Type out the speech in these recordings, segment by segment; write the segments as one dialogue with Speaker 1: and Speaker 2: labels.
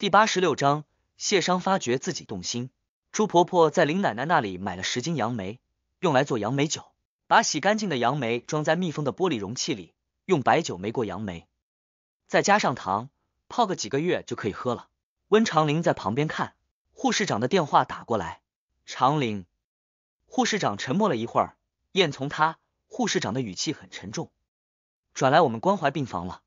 Speaker 1: 第八十六章，谢商发觉自己动心。朱婆婆在林奶奶那里买了十斤杨梅，用来做杨梅酒。把洗干净的杨梅装在密封的玻璃容器里，用白酒没过杨梅，再加上糖，泡个几个月就可以喝了。温长林在旁边看，护士长的电话打过来。长林，护士长沉默了一会儿，燕从他。护士长的语气很沉重，转来我们关怀病房了。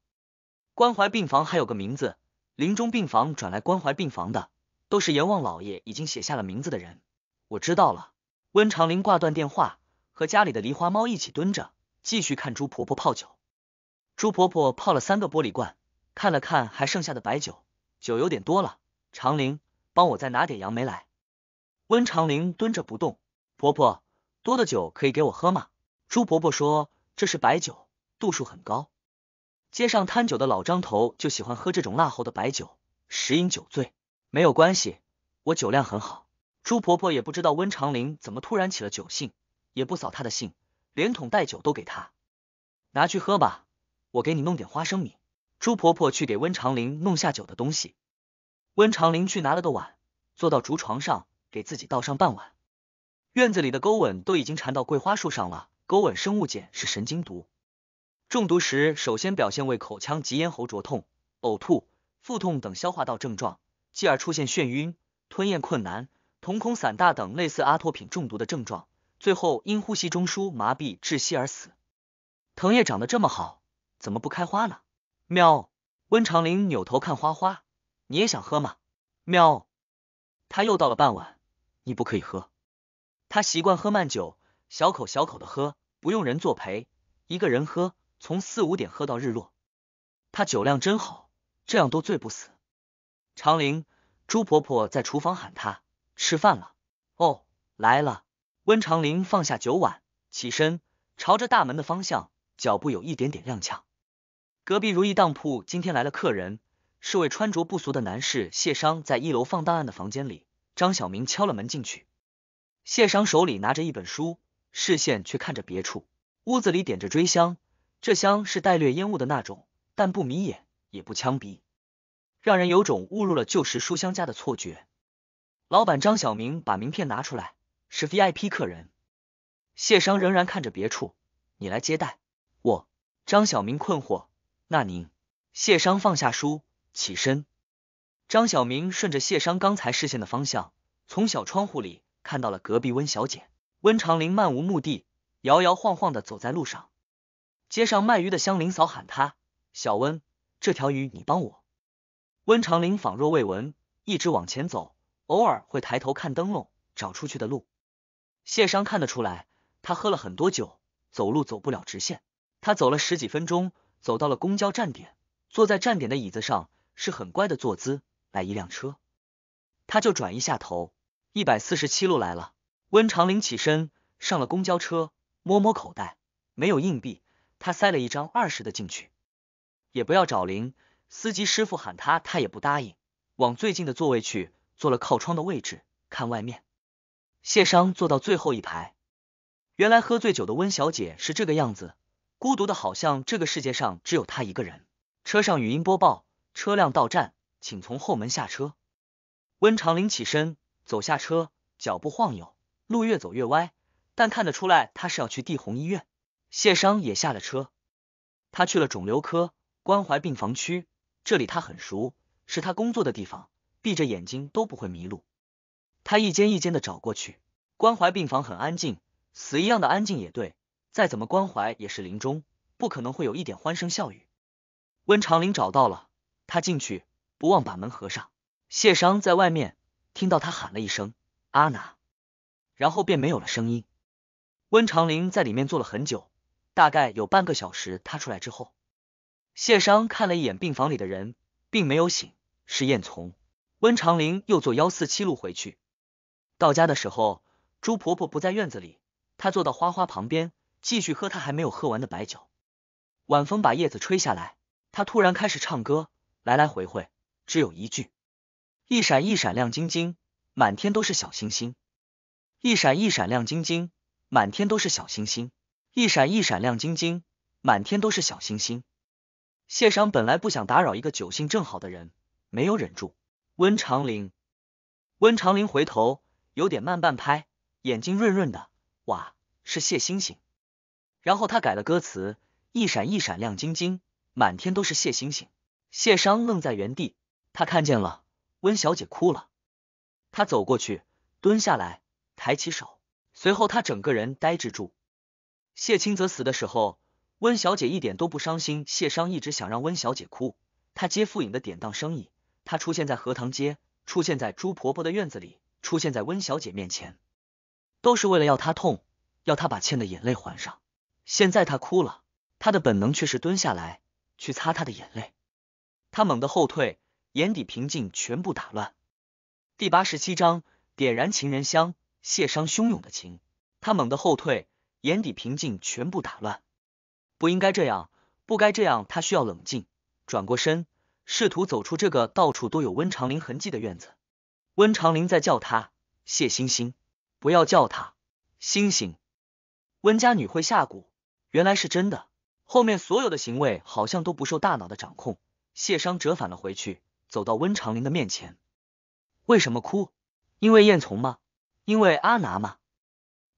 Speaker 1: 关怀病房还有个名字。临终病房转来关怀病房的，都是阎王老爷已经写下了名字的人。我知道了。温长林挂断电话，和家里的梨花猫一起蹲着，继续看朱婆婆泡酒。朱婆婆泡了三个玻璃罐，看了看还剩下的白酒，酒有点多了。长林，帮我再拿点杨梅来。温长林蹲着不动。婆婆，多的酒可以给我喝吗？朱婆婆说，这是白酒，度数很高。街上摊酒的老张头就喜欢喝这种辣喉的白酒，时饮酒醉没有关系，我酒量很好。朱婆婆也不知道温长林怎么突然起了酒兴，也不扫他的兴，连桶带酒都给他拿去喝吧，我给你弄点花生米。朱婆婆去给温长林弄下酒的东西，温长林去拿了个碗，坐到竹床上给自己倒上半碗。院子里的钩吻都已经缠到桂花树上了，钩吻生物碱是神经毒。中毒时，首先表现为口腔及咽喉灼痛、呕吐、腹痛等消化道症状，继而出现眩晕、吞咽困难、瞳孔散大等类似阿托品中毒的症状，最后因呼吸中枢麻痹、窒息而死。藤叶长得这么好，怎么不开花呢？喵，温长林扭头看花花，你也想喝吗？喵，他又倒了半碗，你不可以喝。他习惯喝慢酒，小口小口的喝，不用人作陪，一个人喝。从四五点喝到日落，他酒量真好，这样都醉不死。长林，朱婆婆在厨房喊他吃饭了。哦，来了。温长林放下酒碗，起身朝着大门的方向，脚步有一点点踉跄。隔壁如意当铺今天来了客人，是位穿着不俗的男士。谢商在一楼放档案的房间里，张小明敲了门进去。谢商手里拿着一本书，视线却看着别处。屋子里点着追香。这香是带略烟雾的那种，但不迷眼，也不呛鼻，让人有种误入了旧时书香家的错觉。老板张小明把名片拿出来，是 V I P 客人。谢商仍然看着别处，你来接待我。张小明困惑，那您？谢商放下书，起身。张小明顺着谢商刚才视线的方向，从小窗户里看到了隔壁温小姐。温长林漫无目的，摇摇晃晃的走在路上。街上卖鱼的乡邻嫂喊他：“小温，这条鱼你帮我。”温长林仿若未闻，一直往前走，偶尔会抬头看灯笼，找出去的路。谢商看得出来，他喝了很多酒，走路走不了直线。他走了十几分钟，走到了公交站点，坐在站点的椅子上是很乖的坐姿。来一辆车，他就转一下头。一百四十七路来了，温长林起身上了公交车，摸摸口袋，没有硬币。他塞了一张二十的进去，也不要找零。司机师傅喊他，他也不答应，往最近的座位去，坐了靠窗的位置，看外面。谢商坐到最后一排。原来喝醉酒的温小姐是这个样子，孤独的，好像这个世界上只有她一个人。车上语音播报：车辆到站，请从后门下车。温长林起身走下车，脚步晃悠，路越走越歪，但看得出来他是要去帝红医院。谢商也下了车，他去了肿瘤科关怀病房区，这里他很熟，是他工作的地方，闭着眼睛都不会迷路。他一间一间的找过去，关怀病房很安静，死一样的安静也对，再怎么关怀也是临终，不可能会有一点欢声笑语。温长林找到了他，进去不忘把门合上。谢商在外面听到他喊了一声“阿娜”，然后便没有了声音。温长林在里面坐了很久。大概有半个小时，他出来之后，谢商看了一眼病房里的人，并没有醒，是燕从温长林又坐幺四七路回去。到家的时候，朱婆婆不在院子里，她坐到花花旁边，继续喝她还没有喝完的白酒。晚风把叶子吹下来，她突然开始唱歌，来来回回，只有一句：一闪一闪亮晶晶，满天都是小星星；一闪一闪亮晶晶，满天都是小星星。一闪一闪亮晶晶，满天都是小星星。谢商本来不想打扰一个酒兴正好的人，没有忍住。温长林，温长林回头有点慢半拍，眼睛润润的，哇，是谢星星。然后他改了歌词：一闪一闪亮晶晶，满天都是谢星星。谢商愣在原地，他看见了温小姐哭了，他走过去，蹲下来，抬起手，随后他整个人呆滞住。谢清则死的时候，温小姐一点都不伤心。谢商一直想让温小姐哭，他接傅颖的典当生意，他出现在荷塘街，出现在朱婆婆的院子里，出现在温小姐面前，都是为了要她痛，要她把欠的眼泪还上。现在她哭了，她的本能却是蹲下来去擦她的眼泪。她猛地后退，眼底平静全部打乱。第八十七章：点燃情人香。谢商汹涌的情，他猛地后退。眼底平静全部打乱，不应该这样，不该这样。他需要冷静，转过身，试图走出这个到处都有温长林痕迹的院子。温长林在叫他谢星星，不要叫他星星。温家女会下蛊，原来是真的。后面所有的行为好像都不受大脑的掌控。谢商折返了回去，走到温长林的面前。为什么哭？因为燕从吗？因为阿拿吗？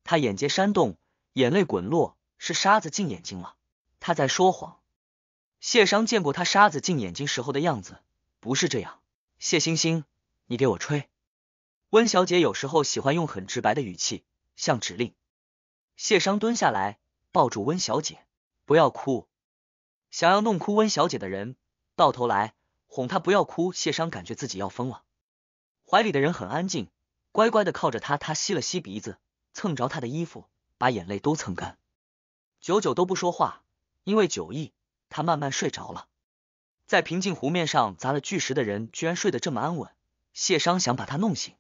Speaker 1: 他眼睫煽动。眼泪滚落，是沙子进眼睛了。他在说谎。谢商见过他沙子进眼睛时候的样子，不是这样。谢星星，你给我吹。温小姐有时候喜欢用很直白的语气，像指令。谢商蹲下来，抱住温小姐，不要哭。想要弄哭温小姐的人，到头来哄她不要哭。谢商感觉自己要疯了。怀里的人很安静，乖乖的靠着他。他吸了吸鼻子，蹭着他的衣服。把眼泪都蹭干，久久都不说话，因为酒意，他慢慢睡着了。在平静湖面上砸了巨石的人，居然睡得这么安稳。谢商想把他弄醒，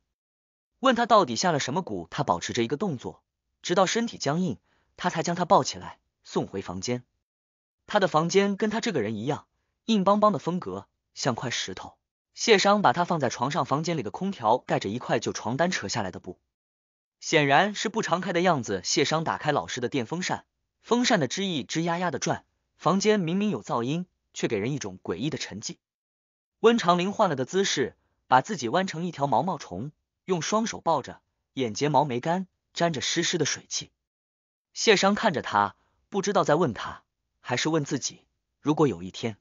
Speaker 1: 问他到底下了什么蛊。他保持着一个动作，直到身体僵硬，他才将他抱起来送回房间。他的房间跟他这个人一样，硬邦邦的风格，像块石头。谢商把他放在床上，房间里的空调盖着一块旧床单扯下来的布。显然是不常开的样子。谢商打开老式的电风扇，风扇的枝叶吱呀呀的转，房间明明有噪音，却给人一种诡异的沉寂。温长林换了的姿势，把自己弯成一条毛毛虫，用双手抱着，眼睫毛没干，沾着湿湿的水汽。谢商看着他，不知道在问他，还是问自己：如果有一天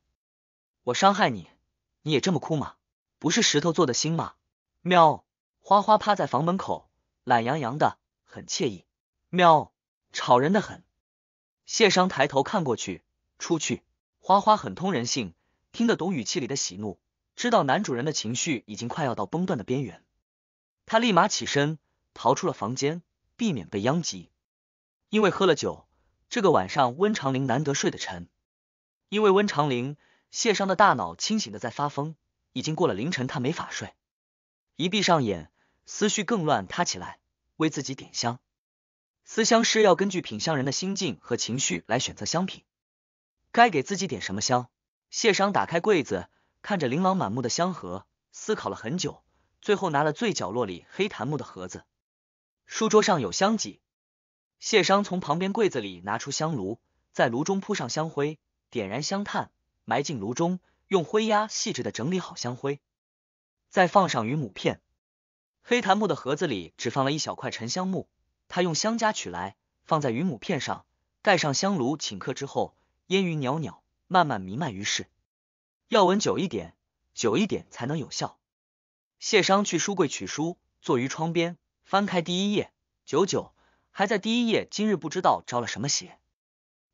Speaker 1: 我伤害你，你也这么哭吗？不是石头做的心吗？喵，花花趴在房门口。懒洋洋的，很惬意。喵，吵人的很。谢商抬头看过去，出去。花花很通人性，听得懂语气里的喜怒，知道男主人的情绪已经快要到崩断的边缘。他立马起身，逃出了房间，避免被殃及。因为喝了酒，这个晚上温长林难得睡得沉。因为温长林，谢商的大脑清醒的在发疯，已经过了凌晨，他没法睡，一闭上眼。思绪更乱，他起来为自己点香。思香师要根据品香人的心境和情绪来选择香品，该给自己点什么香？谢商打开柜子，看着琳琅满目的香盒，思考了很久，最后拿了最角落里黑檀木的盒子。书桌上有香几，谢商从旁边柜子里拿出香炉，在炉中铺上香灰，点燃香炭，埋进炉中，用灰压细致的整理好香灰，再放上云母片。黑檀木的盒子里只放了一小块沉香木，他用香夹取来，放在云母片上，盖上香炉，请客之后，烟云袅袅，慢慢弥漫于世。要闻久一点，久一点才能有效。谢商去书柜取书，坐于窗边，翻开第一页，久久还在第一页。今日不知道招了什么邪，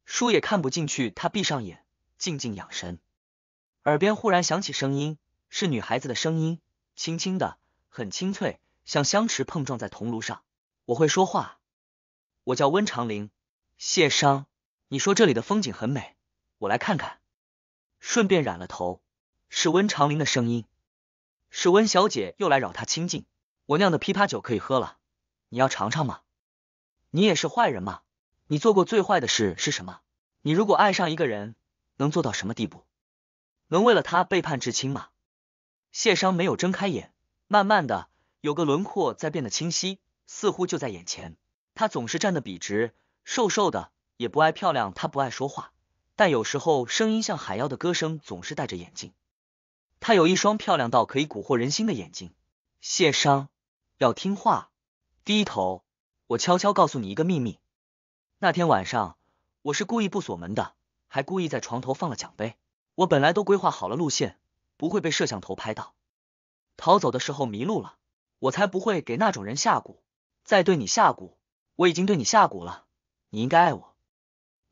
Speaker 1: 书也看不进去。他闭上眼，静静养神，耳边忽然响起声音，是女孩子的声音，轻轻的。很清脆，像香池碰撞在铜炉上。我会说话，我叫温长林。谢商，你说这里的风景很美，我来看看。顺便染了头，是温长林的声音，是温小姐又来扰他清静。我酿的枇杷酒可以喝了，你要尝尝吗？你也是坏人吗？你做过最坏的事是什么？你如果爱上一个人，能做到什么地步？能为了他背叛至亲吗？谢商没有睁开眼。慢慢的，有个轮廓在变得清晰，似乎就在眼前。他总是站得笔直，瘦瘦的，也不爱漂亮。他不爱说话，但有时候声音像海妖的歌声。总是戴着眼镜，他有一双漂亮到可以蛊惑人心的眼睛。谢商，要听话，低头。我悄悄告诉你一个秘密，那天晚上我是故意不锁门的，还故意在床头放了奖杯。我本来都规划好了路线，不会被摄像头拍到。逃走的时候迷路了，我才不会给那种人下蛊。再对你下蛊，我已经对你下蛊了，你应该爱我，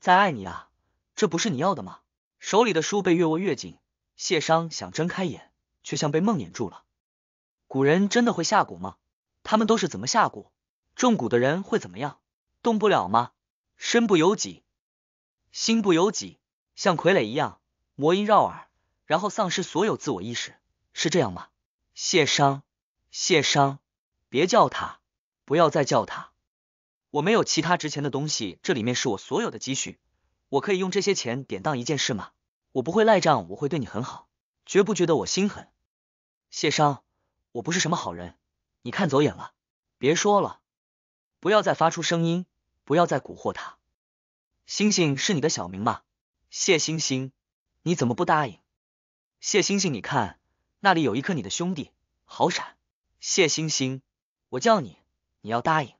Speaker 1: 再爱你啊，这不是你要的吗？手里的书被越握越紧，谢商想睁开眼，却像被梦魇住了。古人真的会下蛊吗？他们都是怎么下蛊？中蛊的人会怎么样？动不了吗？身不由己，心不由己，像傀儡一样，魔音绕耳，然后丧失所有自我意识，是这样吗？谢商，谢商，别叫他，不要再叫他。我没有其他值钱的东西，这里面是我所有的积蓄，我可以用这些钱典当一件事吗？我不会赖账，我会对你很好，绝不觉得我心狠。谢商，我不是什么好人，你看走眼了。别说了，不要再发出声音，不要再蛊惑他。星星是你的小名吗？谢星星，你怎么不答应？谢星星，你看。那里有一颗你的兄弟，好闪！谢星星，我叫你，你要答应。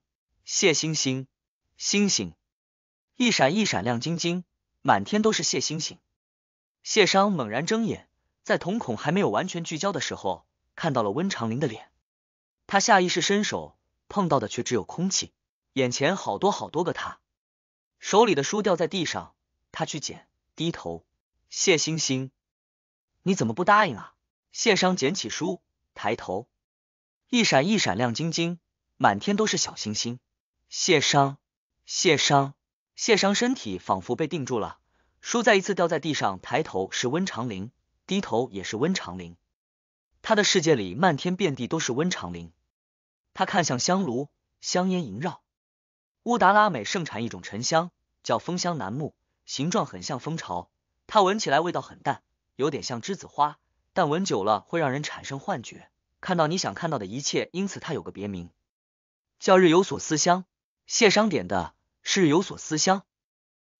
Speaker 1: 谢星星，星星一闪一闪亮晶晶，满天都是谢星星。谢商猛然睁眼，在瞳孔还没有完全聚焦的时候，看到了温长林的脸。他下意识伸手，碰到的却只有空气。眼前好多好多个他，手里的书掉在地上，他去捡，低头。谢星星，你怎么不答应啊？谢商捡起书，抬头，一闪一闪亮晶晶，满天都是小星星。谢商，谢商，谢商，身体仿佛被定住了。书再一次掉在地上，抬头是温长林，低头也是温长林。他的世界里漫天遍地都是温长林。他看向香炉，香烟萦绕。乌达拉美盛产一种沉香，叫风香楠木，形状很像蜂巢。它闻起来味道很淡，有点像栀子花。但闻久了会让人产生幻觉，看到你想看到的一切，因此它有个别名叫“日有所思乡。谢商点的是“日有所思乡。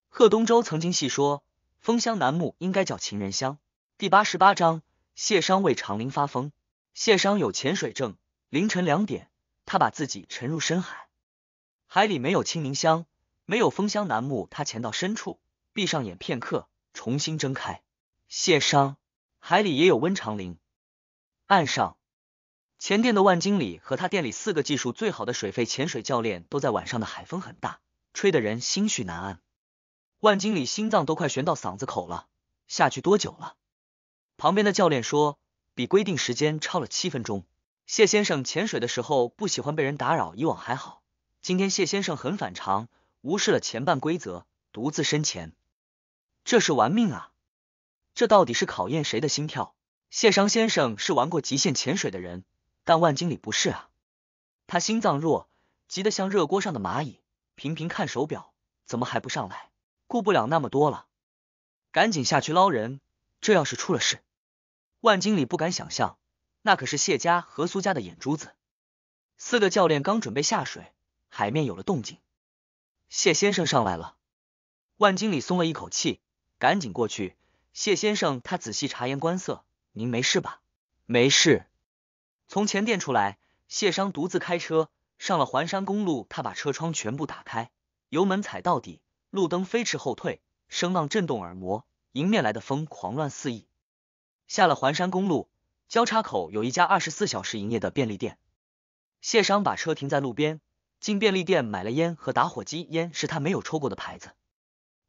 Speaker 1: 贺东周曾经细说，枫香楠木应该叫情人香。第八十八章，谢商为长林发疯。谢商有潜水证，凌晨两点，他把自己沉入深海。海里没有青柠香，没有枫香楠木，他潜到深处，闭上眼片刻，重新睁开。谢商。海里也有温长林，岸上前店的万经理和他店里四个技术最好的水费潜水教练都在。晚上的海风很大，吹得人心绪难安。万经理心脏都快悬到嗓子口了。下去多久了？旁边的教练说，比规定时间超了七分钟。谢先生潜水的时候不喜欢被人打扰，以往还好，今天谢先生很反常，无视了前半规则，独自深潜，这是玩命啊！这到底是考验谁的心跳？谢商先生是玩过极限潜水的人，但万经理不是啊。他心脏弱，急得像热锅上的蚂蚁，频频看手表，怎么还不上来？顾不了那么多了，赶紧下去捞人。这要是出了事，万经理不敢想象。那可是谢家和苏家的眼珠子。四个教练刚准备下水，海面有了动静，谢先生上来了。万经理松了一口气，赶紧过去。谢先生，他仔细察言观色，您没事吧？没事。从前店出来，谢商独自开车上了环山公路，他把车窗全部打开，油门踩到底，路灯飞驰后退，声浪震动耳膜，迎面来的风狂乱肆意。下了环山公路，交叉口有一家二十四小时营业的便利店，谢商把车停在路边，进便利店买了烟和打火机，烟是他没有抽过的牌子，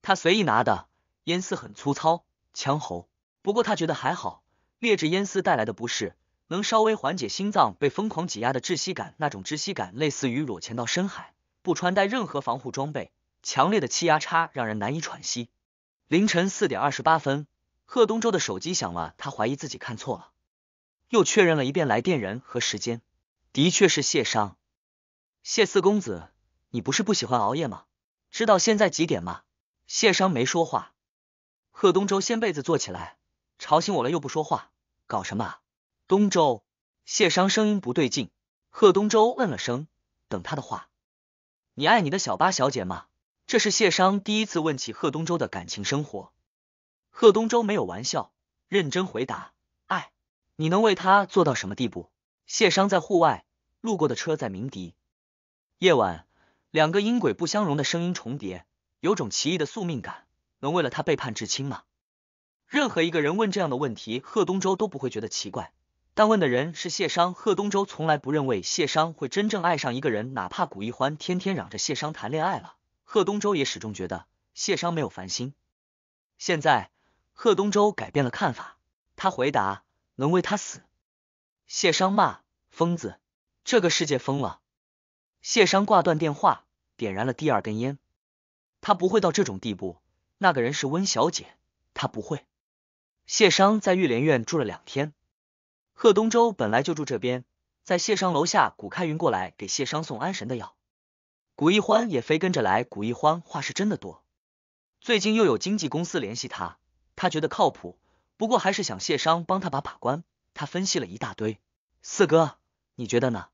Speaker 1: 他随意拿的，烟丝很粗糙。枪喉，不过他觉得还好，劣质烟丝带来的不适能稍微缓解心脏被疯狂挤压的窒息感，那种窒息感类似于裸潜到深海，不穿戴任何防护装备，强烈的气压差让人难以喘息。凌晨四点二十八分，贺东洲的手机响了，他怀疑自己看错了，又确认了一遍来电人和时间，的确是谢商，谢四公子，你不是不喜欢熬夜吗？知道现在几点吗？谢商没说话。贺东周掀被子坐起来，吵醒我了，又不说话，搞什么？东周谢商声音不对劲，贺东周嗯了声，等他的话。你爱你的小八小姐吗？这是谢商第一次问起贺东周的感情生活。贺东周没有玩笑，认真回答：爱。你能为他做到什么地步？谢商在户外，路过的车在鸣笛。夜晚，两个音轨不相容的声音重叠，有种奇异的宿命感。能为了他背叛至亲吗？任何一个人问这样的问题，贺东周都不会觉得奇怪。但问的人是谢商，贺东周从来不认为谢商会真正爱上一个人，哪怕古一欢天天嚷着谢商谈恋爱了，贺东周也始终觉得谢商没有烦心。现在贺东周改变了看法，他回答：“能为他死。”谢商骂：“疯子，这个世界疯了。”谢商挂断电话，点燃了第二根烟。他不会到这种地步。那个人是温小姐，她不会。谢商在玉莲院住了两天，贺东周本来就住这边，在谢商楼下，古开云过来给谢商送安神的药，古一欢也非跟着来。古一欢话是真的多，最近又有经纪公司联系他，他觉得靠谱，不过还是想谢商帮他把把关。他分析了一大堆，四哥，你觉得呢？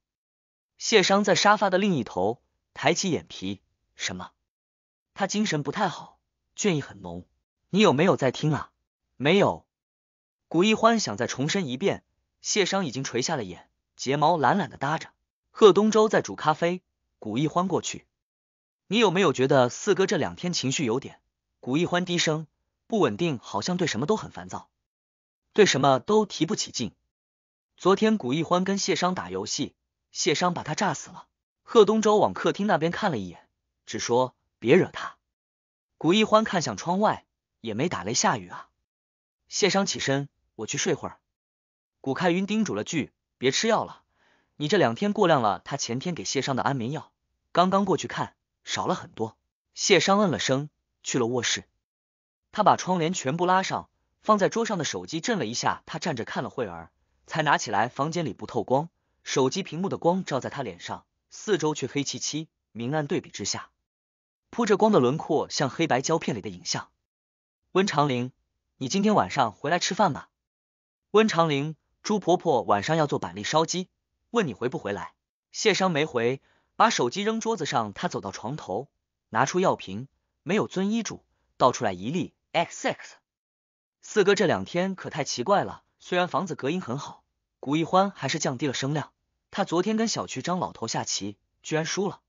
Speaker 1: 谢商在沙发的另一头抬起眼皮，什么？他精神不太好。倦意很浓，你有没有在听啊？没有。古一欢想再重申一遍，谢商已经垂下了眼，睫毛懒懒的搭着。贺东周在煮咖啡，古一欢过去。你有没有觉得四哥这两天情绪有点？古一欢低声，不稳定，好像对什么都很烦躁，对什么都提不起劲。昨天古一欢跟谢商打游戏，谢商把他炸死了。贺东周往客厅那边看了一眼，只说别惹他。古一欢看向窗外，也没打雷下雨啊。谢商起身，我去睡会儿。古开云叮嘱了句，别吃药了，你这两天过量了。他前天给谢商的安眠药，刚刚过去看少了很多。谢商嗯了声，去了卧室。他把窗帘全部拉上，放在桌上的手机震了一下，他站着看了会儿，才拿起来。房间里不透光，手机屏幕的光照在他脸上，四周却黑漆漆，明暗对比之下。铺着光的轮廓像黑白胶片里的影像。温长林，你今天晚上回来吃饭吧。温长林，朱婆婆晚上要做板栗烧鸡，问你回不回来。谢商没回，把手机扔桌子上。他走到床头，拿出药瓶，没有遵医嘱，倒出来一粒 X X。四哥这两天可太奇怪了。虽然房子隔音很好，古一欢还是降低了声量。他昨天跟小区张老头下棋，居然输了。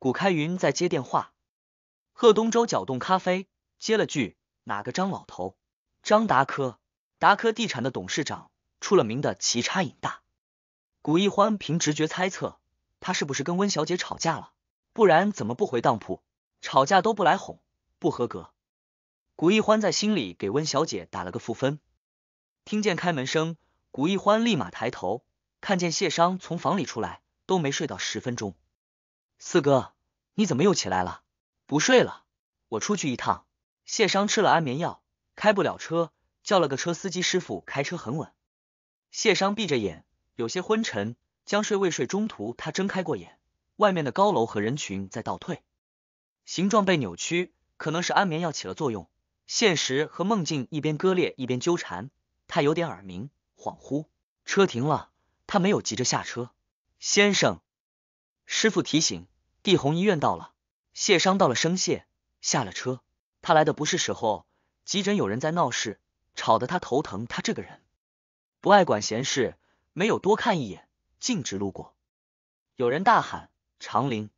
Speaker 1: 古开云在接电话。贺东洲搅动咖啡，接了句：“哪个张老头？张达科，达科地产的董事长，出了名的奇差瘾大。”古一欢凭直觉猜测，他是不是跟温小姐吵架了？不然怎么不回当铺？吵架都不来哄，不合格。古一欢在心里给温小姐打了个负分。听见开门声，古一欢立马抬头，看见谢商从房里出来，都没睡到十分钟。四哥，你怎么又起来了？不睡了，我出去一趟。谢商吃了安眠药，开不了车，叫了个车司机师傅开车很稳。谢商闭着眼，有些昏沉，将睡未睡。中途他睁开过眼，外面的高楼和人群在倒退，形状被扭曲，可能是安眠药起了作用。现实和梦境一边割裂一边纠缠，他有点耳鸣，恍惚。车停了，他没有急着下车。先生，师傅提醒，帝宏医院到了。谢商到了生谢，下了车。他来的不是时候，急诊有人在闹事，吵得他头疼。他这个人不爱管闲事，没有多看一眼，径直路过。有人大喊：“长林！”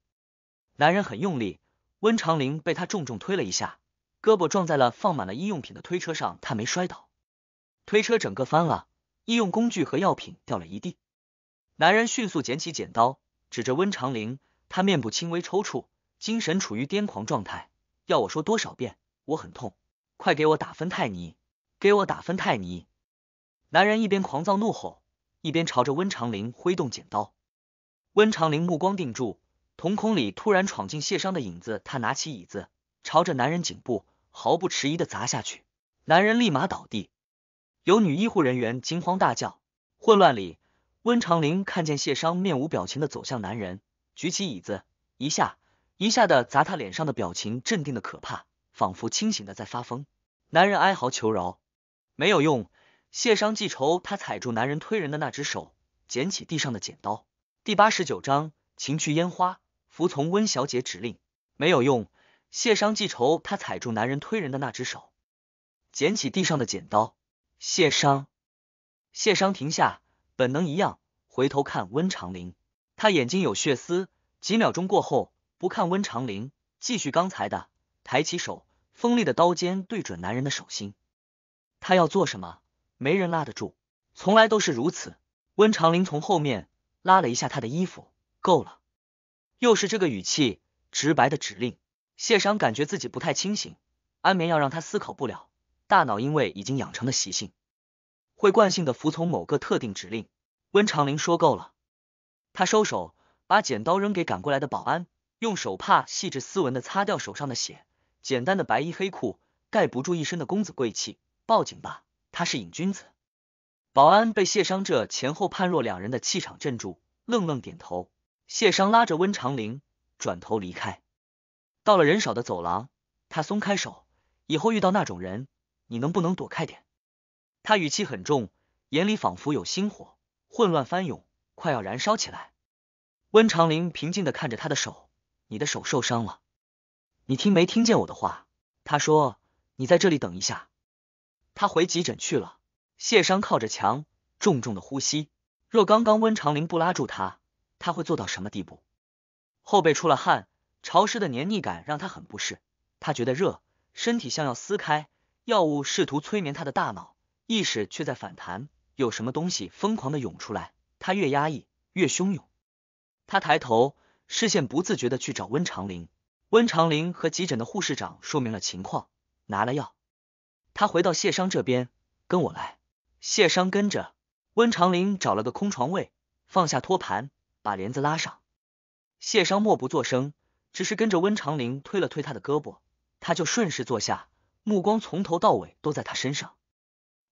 Speaker 1: 男人很用力，温长林被他重重推了一下，胳膊撞在了放满了医用品的推车上，他没摔倒，推车整个翻了，医用工具和药品掉了一地。男人迅速捡起剪刀，指着温长林，他面部轻微抽搐。精神处于癫狂状态，要我说多少遍？我很痛，快给我打芬太尼，给我打芬太尼！男人一边狂躁怒吼，一边朝着温长林挥动剪刀。温长林目光定住，瞳孔里突然闯进谢商的影子。他拿起椅子，朝着男人颈部毫不迟疑的砸下去，男人立马倒地。有女医护人员惊慌大叫，混乱里，温长林看见谢商面无表情的走向男人，举起椅子一下。一下的砸他脸上的表情，镇定的可怕，仿佛清醒的在发疯。男人哀嚎求饶，没有用。谢商记仇，他踩住男人推人的那只手，捡起地上的剪刀。第八十九章情趣烟花，服从温小姐指令，没有用。谢商记仇，他踩住男人推人的那只手，捡起地上的剪刀。谢商，谢商停下，本能一样回头看温长林，他眼睛有血丝。几秒钟过后。不看温长林，继续刚才的，抬起手，锋利的刀尖对准男人的手心。他要做什么？没人拉得住，从来都是如此。温长林从后面拉了一下他的衣服，够了。又是这个语气，直白的指令。谢商感觉自己不太清醒，安眠药让他思考不了，大脑因为已经养成的习性，会惯性的服从某个特定指令。温长林说够了，他收手，把剪刀扔给赶过来的保安。用手帕细致斯文的擦掉手上的血，简单的白衣黑裤盖不住一身的公子贵气。报警吧，他是瘾君子。保安被谢商这前后判若两人的气场镇住，愣愣点头。谢商拉着温长林转头离开，到了人少的走廊，他松开手，以后遇到那种人，你能不能躲开点？他语气很重，眼里仿佛有星火，混乱翻涌，快要燃烧起来。温长林平静的看着他的手。你的手受伤了，你听没听见我的话？他说你在这里等一下，他回急诊去了。谢商靠着墙，重重的呼吸。若刚刚温长林不拉住他，他会做到什么地步？后背出了汗，潮湿的黏腻感让他很不适。他觉得热，身体像要撕开。药物试图催眠他的大脑，意识却在反弹，有什么东西疯狂的涌出来。他越压抑，越汹涌。他抬头。视线不自觉的去找温长林，温长林和急诊的护士长说明了情况，拿了药。他回到谢商这边，跟我来。谢商跟着温长林找了个空床位，放下托盘，把帘子拉上。谢商默不作声，只是跟着温长林推了推他的胳膊，他就顺势坐下，目光从头到尾都在他身上。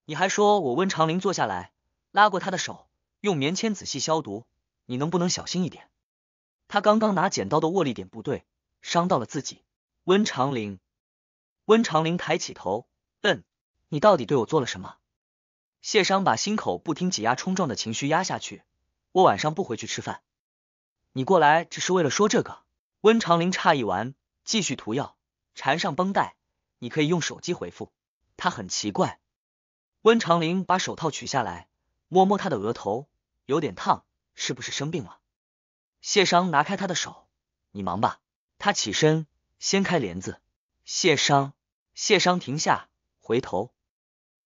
Speaker 1: 你还说我温长林坐下来，拉过他的手，用棉签仔细消毒，你能不能小心一点？他刚刚拿剪刀的握力点不对，伤到了自己。温长林，温长林抬起头，嗯，你到底对我做了什么？谢商把心口不听挤压冲撞的情绪压下去。我晚上不回去吃饭，你过来只是为了说这个？温长林诧异完，继续涂药，缠上绷带。你可以用手机回复。他很奇怪。温长林把手套取下来，摸摸他的额头，有点烫，是不是生病了？谢商拿开他的手，你忙吧。他起身掀开帘子。谢商，谢商停下，回头。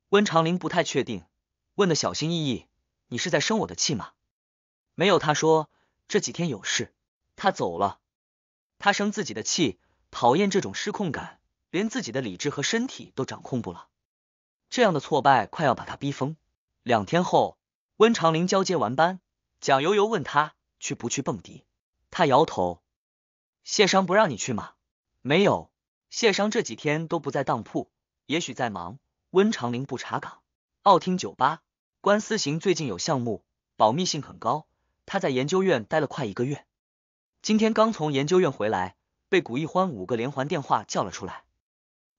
Speaker 1: 温长林不太确定，问的小心翼翼：“你是在生我的气吗？”没有，他说这几天有事，他走了。他生自己的气，讨厌这种失控感，连自己的理智和身体都掌控不了。这样的挫败快要把他逼疯。两天后，温长林交接完班，蒋悠悠问他。去不去蹦迪？他摇头。谢商不让你去吗？没有，谢商这几天都不在当铺，也许在忙。温长林不查岗。奥汀酒吧，关思行最近有项目，保密性很高。他在研究院待了快一个月，今天刚从研究院回来，被古一欢五个连环电话叫了出来。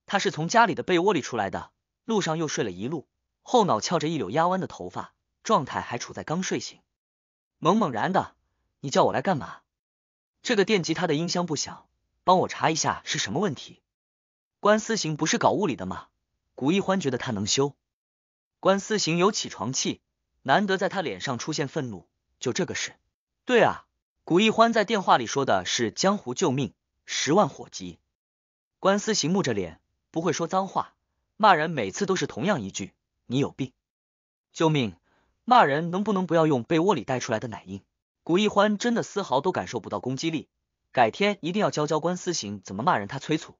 Speaker 1: 他是从家里的被窝里出来的，路上又睡了一路，后脑翘着一绺压弯的头发，状态还处在刚睡醒，懵懵然的。你叫我来干嘛？这个电吉他的音箱不响，帮我查一下是什么问题。关思行不是搞物理的吗？古一欢觉得他能修。关思行有起床气，难得在他脸上出现愤怒，就这个事。对啊，古一欢在电话里说的是江湖救命，十万火急。关思行木着脸，不会说脏话，骂人每次都是同样一句：你有病！救命！骂人能不能不要用被窝里带出来的奶音？古一欢真的丝毫都感受不到攻击力，改天一定要教教关思行怎么骂人。他催促：“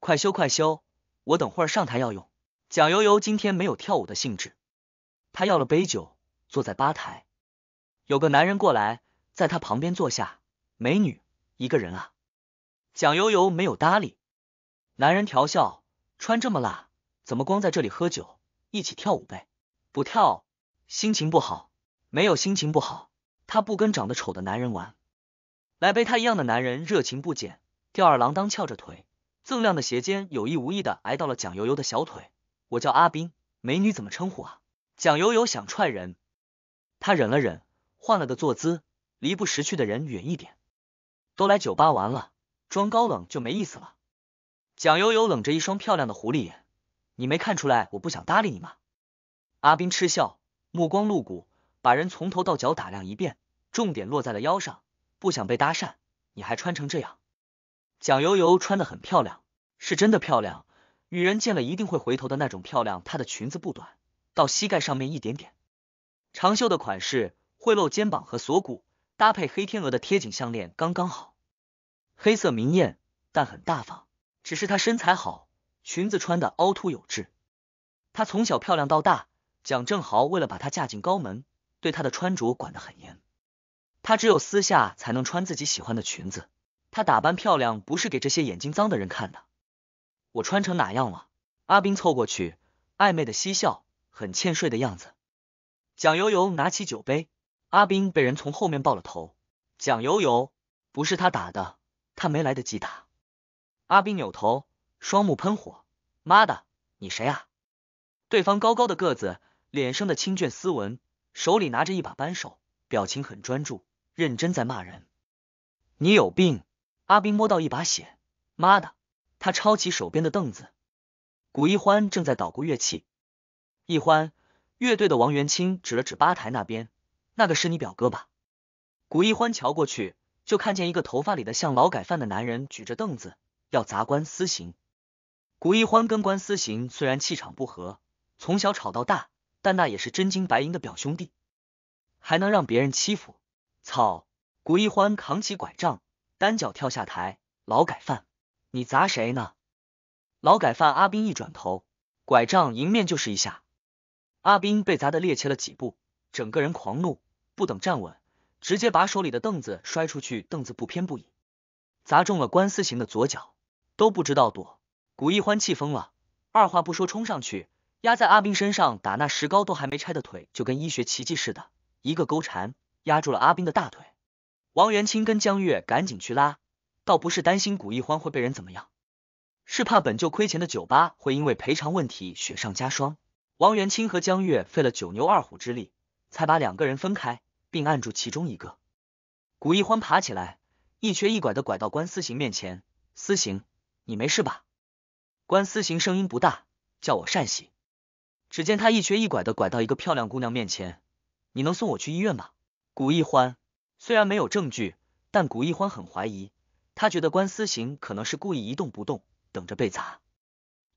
Speaker 1: 快修快修，我等会上台要用。”蒋悠悠今天没有跳舞的兴致，他要了杯酒，坐在吧台。有个男人过来，在他旁边坐下。美女一个人啊？蒋悠悠没有搭理。男人调笑：“穿这么辣，怎么光在这里喝酒？一起跳舞呗，不跳心情不好，没有心情不好。”她不跟长得丑的男人玩，来背她一样的男人热情不减，吊儿郎当，翘着腿，锃亮的鞋尖有意无意的挨到了蒋悠悠的小腿。我叫阿斌，美女怎么称呼啊？蒋悠悠想踹人，他忍了忍，换了个坐姿，离不识趣的人远一点。都来酒吧玩了，装高冷就没意思了。蒋悠悠冷着一双漂亮的狐狸眼，你没看出来我不想搭理你吗？阿斌嗤笑，目光露骨。把人从头到脚打量一遍，重点落在了腰上。不想被搭讪，你还穿成这样？蒋由由穿的很漂亮，是真的漂亮，女人见了一定会回头的那种漂亮。她的裙子不短，到膝盖上面一点点，长袖的款式会露肩膀和锁骨，搭配黑天鹅的贴颈项链刚刚好。黑色明艳，但很大方。只是她身材好，裙子穿的凹凸有致。她从小漂亮到大，蒋正豪为了把她嫁进高门。对他的穿着管得很严，他只有私下才能穿自己喜欢的裙子。他打扮漂亮不是给这些眼睛脏的人看的。我穿成哪样了？阿斌凑过去，暧昧的嬉笑，很欠睡的样子。蒋游游拿起酒杯，阿斌被人从后面抱了头。蒋游游不是他打的，他没来得及打。阿斌扭头，双目喷火，妈的，你谁啊？对方高高的个子，脸上的清隽斯文。手里拿着一把扳手，表情很专注，认真在骂人：“你有病！”阿斌摸到一把血，妈的！他抄起手边的凳子。古一欢正在捣鼓乐器。易欢，乐队的王元清指了指吧台那边：“那个是你表哥吧？”古一欢瞧过去，就看见一个头发里的像劳改犯的男人举着凳子要砸官司行。古一欢跟官司行虽然气场不合，从小吵到大。但那也是真金白银的表兄弟，还能让别人欺负？操！谷一欢扛起拐杖，单脚跳下台。劳改犯，你砸谁呢？劳改犯阿斌一转头，拐杖迎面就是一下。阿斌被砸的趔趄了几步，整个人狂怒，不等站稳，直接把手里的凳子摔出去。凳子不偏不倚，砸中了关思行的左脚，都不知道躲。谷一欢气疯了，二话不说冲上去。压在阿兵身上打那石膏都还没拆的腿，就跟医学奇迹似的，一个钩缠压住了阿兵的大腿。王元清跟江月赶紧去拉，倒不是担心古一欢会被人怎么样，是怕本就亏钱的酒吧会因为赔偿问题雪上加霜。王元清和江月费了九牛二虎之力，才把两个人分开，并按住其中一个。古一欢爬起来，一瘸一拐的拐到关思行面前：“思行，你没事吧？”关思行声音不大，叫我善喜。只见他一瘸一拐的拐到一个漂亮姑娘面前，你能送我去医院吗？古一欢虽然没有证据，但古一欢很怀疑，他觉得关思行可能是故意一动不动，等着被砸。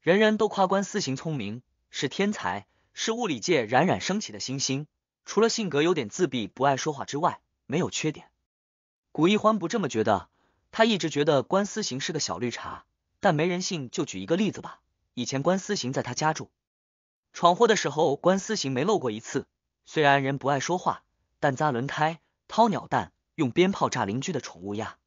Speaker 1: 人人都夸关思行聪明，是天才，是物理界冉冉升起的星星。除了性格有点自闭，不爱说话之外，没有缺点。古一欢不这么觉得，他一直觉得关思行是个小绿茶，但没人信。就举一个例子吧，以前关思行在他家住。闯祸的时候，关思行没漏过一次。虽然人不爱说话，但扎轮胎、掏鸟蛋、用鞭炮炸邻居的宠物鸭，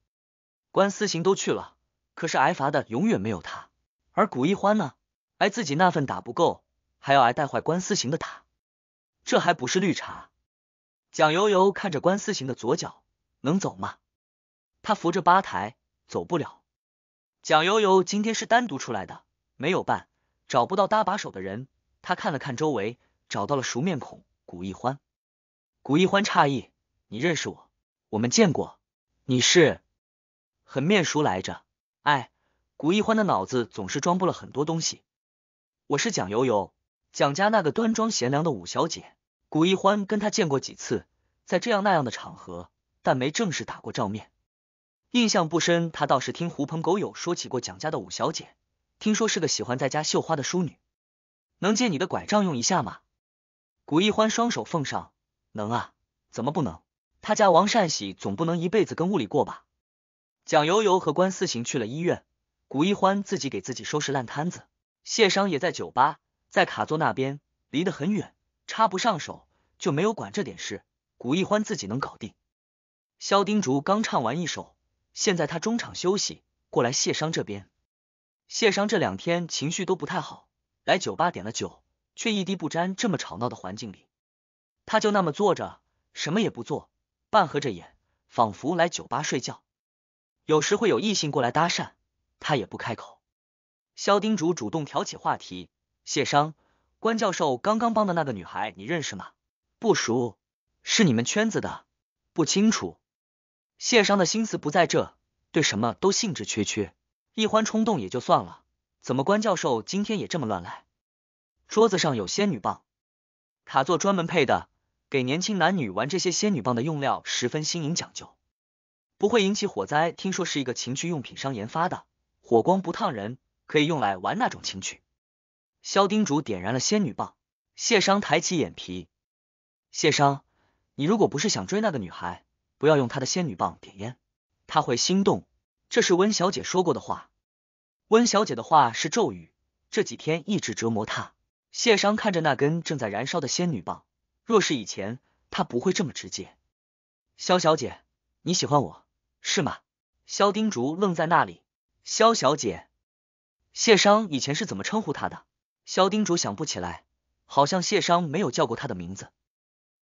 Speaker 1: 关思行都去了。可是挨罚的永远没有他。而古一欢呢，挨自己那份打不够，还要挨带坏关思行的打，这还不是绿茶？蒋悠悠看着关思行的左脚，能走吗？他扶着吧台，走不了。蒋悠悠今天是单独出来的，没有伴，找不到搭把手的人。他看了看周围，找到了熟面孔古一欢。古一欢诧异：“你认识我？我们见过？你是很面熟来着？”哎，古一欢的脑子总是装不了很多东西。我是蒋悠悠，蒋家那个端庄贤良的五小姐。古一欢跟她见过几次，在这样那样的场合，但没正式打过照面，印象不深。他倒是听狐朋狗友说起过蒋家的五小姐，听说是个喜欢在家绣花的淑女。能借你的拐杖用一下吗？古一欢双手奉上，能啊，怎么不能？他家王善喜总不能一辈子跟屋里过吧？蒋游游和关四行去了医院，古一欢自己给自己收拾烂摊子。谢商也在酒吧，在卡座那边，离得很远，插不上手，就没有管这点事，古一欢自己能搞定。肖丁竹刚唱完一首，现在他中场休息，过来谢商这边。谢商这两天情绪都不太好。来酒吧点了酒，却一滴不沾。这么吵闹的环境里，他就那么坐着，什么也不做，半合着眼，仿佛来酒吧睡觉。有时会有异性过来搭讪，他也不开口。肖丁主主动挑起话题，谢商关教授刚刚帮的那个女孩，你认识吗？不熟，是你们圈子的，不清楚。谢商的心思不在这，对什么都兴致缺缺，一欢冲动也就算了。怎么，关教授今天也这么乱来？桌子上有仙女棒，卡座专门配的，给年轻男女玩这些仙女棒的用料十分新颖讲究，不会引起火灾。听说是一个情趣用品商研发的，火光不烫人，可以用来玩那种情趣。肖丁主点燃了仙女棒，谢商抬起眼皮，谢商，你如果不是想追那个女孩，不要用她的仙女棒点烟，她会心动。这是温小姐说过的话。温小姐的话是咒语，这几天一直折磨她。谢商看着那根正在燃烧的仙女棒，若是以前，他不会这么直接。萧小姐，你喜欢我是吗？萧丁竹愣在那里。萧小姐，谢商以前是怎么称呼她的？萧丁竹想不起来，好像谢商没有叫过她的名字。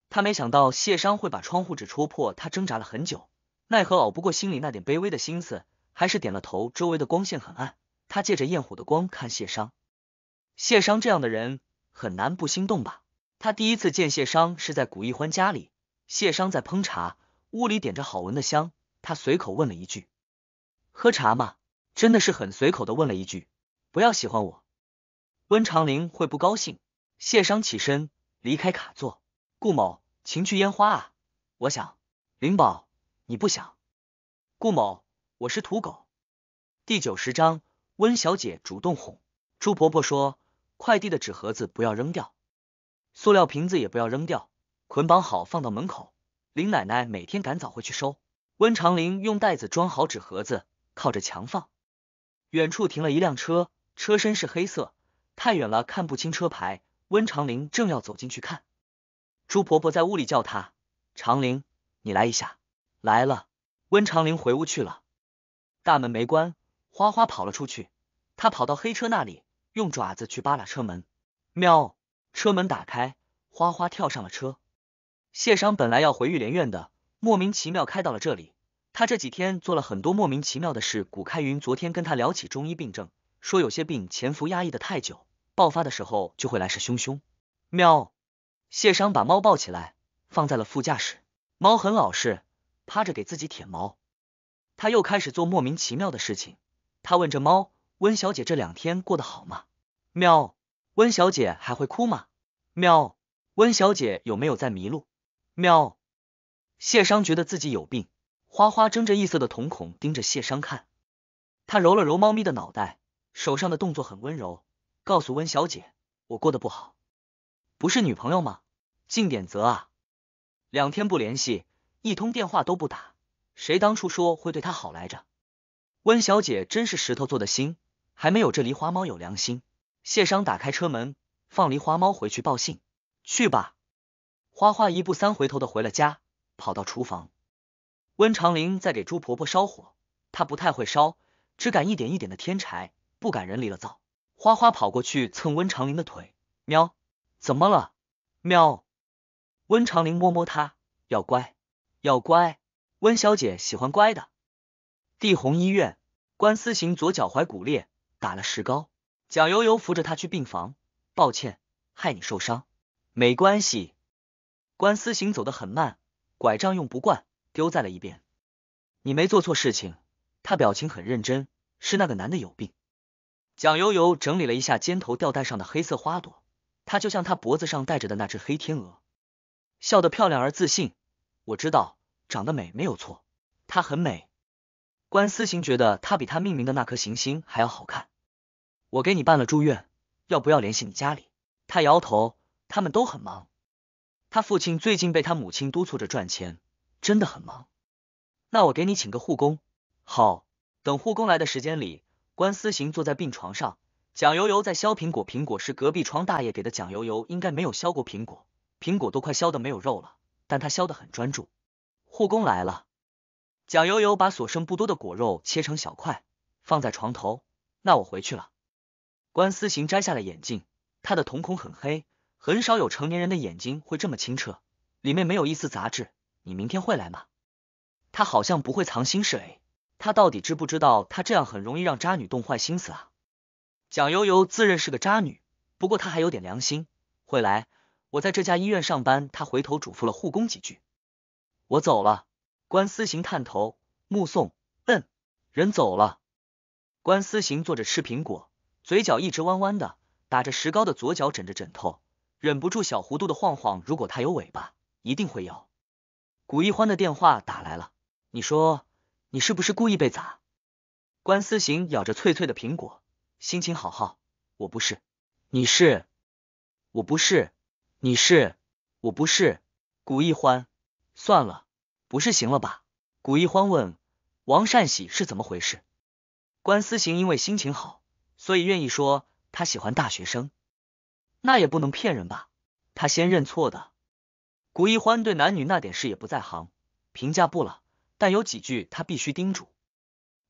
Speaker 1: 他没想到谢商会把窗户纸戳破，他挣扎了很久，奈何熬不过心里那点卑微的心思，还是点了头。周围的光线很暗。他借着焰火的光看谢商，谢商这样的人很难不心动吧？他第一次见谢商是在古一欢家里，谢商在烹茶，屋里点着好闻的香，他随口问了一句：“喝茶吗？”真的是很随口的问了一句。不要喜欢我，温长林会不高兴。谢商起身离开卡座。顾某情趣烟花啊，我想林宝你不想？顾某我是土狗。第九十章。温小姐主动哄朱婆婆说：“快递的纸盒子不要扔掉，塑料瓶子也不要扔掉，捆绑好放到门口。林奶奶每天赶早回去收。”温长林用袋子装好纸盒子，靠着墙放。远处停了一辆车，车身是黑色，太远了看不清车牌。温长林正要走进去看，朱婆婆在屋里叫他：“长林，你来一下。”来了，温长林回屋去了。大门没关。花花跑了出去，他跑到黑车那里，用爪子去扒拉车门。喵，车门打开，花花跳上了车。谢商本来要回玉莲院的，莫名其妙开到了这里。他这几天做了很多莫名其妙的事。古开云昨天跟他聊起中医病症，说有些病潜伏压抑的太久，爆发的时候就会来势汹汹。喵，谢商把猫抱起来放在了副驾驶，猫很老实，趴着给自己舔毛。他又开始做莫名其妙的事情。他问这猫：“温小姐这两天过得好吗？”喵。温小姐还会哭吗？喵。温小姐有没有在迷路？喵。谢商觉得自己有病。花花睁着异色的瞳孔盯着谢商看，他揉了揉猫咪的脑袋，手上的动作很温柔，告诉温小姐：“我过得不好，不是女朋友吗？尽点责啊！两天不联系，一通电话都不打，谁当初说会对她好来着？”温小姐真是石头做的心，还没有这狸花猫有良心。谢商打开车门，放狸花猫回去报信，去吧。花花一步三回头的回了家，跑到厨房。温长林在给猪婆婆烧火，他不太会烧，只敢一点一点的添柴，不敢人离了灶。花花跑过去蹭温长林的腿，喵，怎么了？喵。温长林摸摸它，要乖，要乖。温小姐喜欢乖的。地红医院，关思行左脚踝骨裂，打了石膏。蒋悠悠扶着他去病房。抱歉，害你受伤，没关系。关思行走得很慢，拐杖用不惯，丢在了一边。你没做错事情。他表情很认真，是那个男的有病。蒋悠悠整理了一下肩头吊带上的黑色花朵，她就像他脖子上戴着的那只黑天鹅，笑得漂亮而自信。我知道，长得美没有错，她很美。关思行觉得他比他命名的那颗行星还要好看。我给你办了住院，要不要联系你家里？他摇头，他们都很忙。他父亲最近被他母亲督促着赚钱，真的很忙。那我给你请个护工。好，等护工来的时间里，关思行坐在病床上，蒋悠悠在削苹果。苹果是隔壁床大爷给的，蒋悠悠应该没有削过苹果，苹果都快削的没有肉了，但他削的很专注。护工来了。蒋悠悠把所剩不多的果肉切成小块，放在床头。那我回去了。关思行摘下了眼镜，他的瞳孔很黑，很少有成年人的眼睛会这么清澈，里面没有一丝杂质。你明天会来吗？他好像不会藏心事。哎，他到底知不知道？他这样很容易让渣女动坏心思啊！蒋悠悠自认是个渣女，不过她还有点良心，会来。我在这家医院上班，他回头嘱咐了护工几句。我走了。关思行探头目送，嗯，人走了。关思行坐着吃苹果，嘴角一直弯弯的，打着石膏的左脚枕着枕头，忍不住小弧度的晃晃。如果他有尾巴，一定会咬。古一欢的电话打来了，你说你是不是故意被砸？关思行咬着脆脆的苹果，心情好好。我不是，你是，我不是，你是，我不是。古一欢，算了。不是行了吧？古一欢问王善喜是怎么回事。关思行因为心情好，所以愿意说他喜欢大学生，那也不能骗人吧？他先认错的。古一欢对男女那点事也不在行，评价不了，但有几句他必须叮嘱：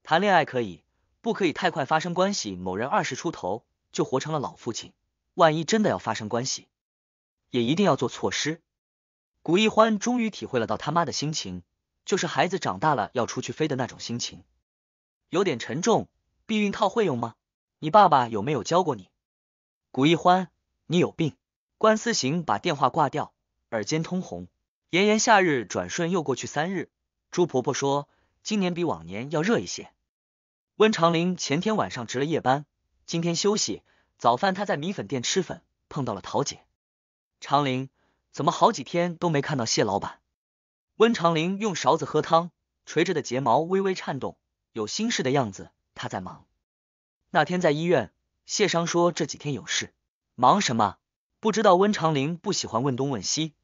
Speaker 1: 谈恋爱可以，不可以太快发生关系。某人二十出头就活成了老父亲，万一真的要发生关系，也一定要做措施。古一欢终于体会了到他妈的心情，就是孩子长大了要出去飞的那种心情，有点沉重。避孕套会用吗？你爸爸有没有教过你？古一欢，你有病！关思行把电话挂掉，耳尖通红。炎炎夏日，转瞬又过去三日。朱婆婆说，今年比往年要热一些。温长林前天晚上值了夜班，今天休息。早饭他在米粉店吃粉，碰到了桃姐。长林。怎么好几天都没看到谢老板？温长林用勺子喝汤，垂着的睫毛微微颤动，有心事的样子。他在忙。那天在医院，谢商说这几天有事，忙什么？不知道温长林不喜欢问东问西。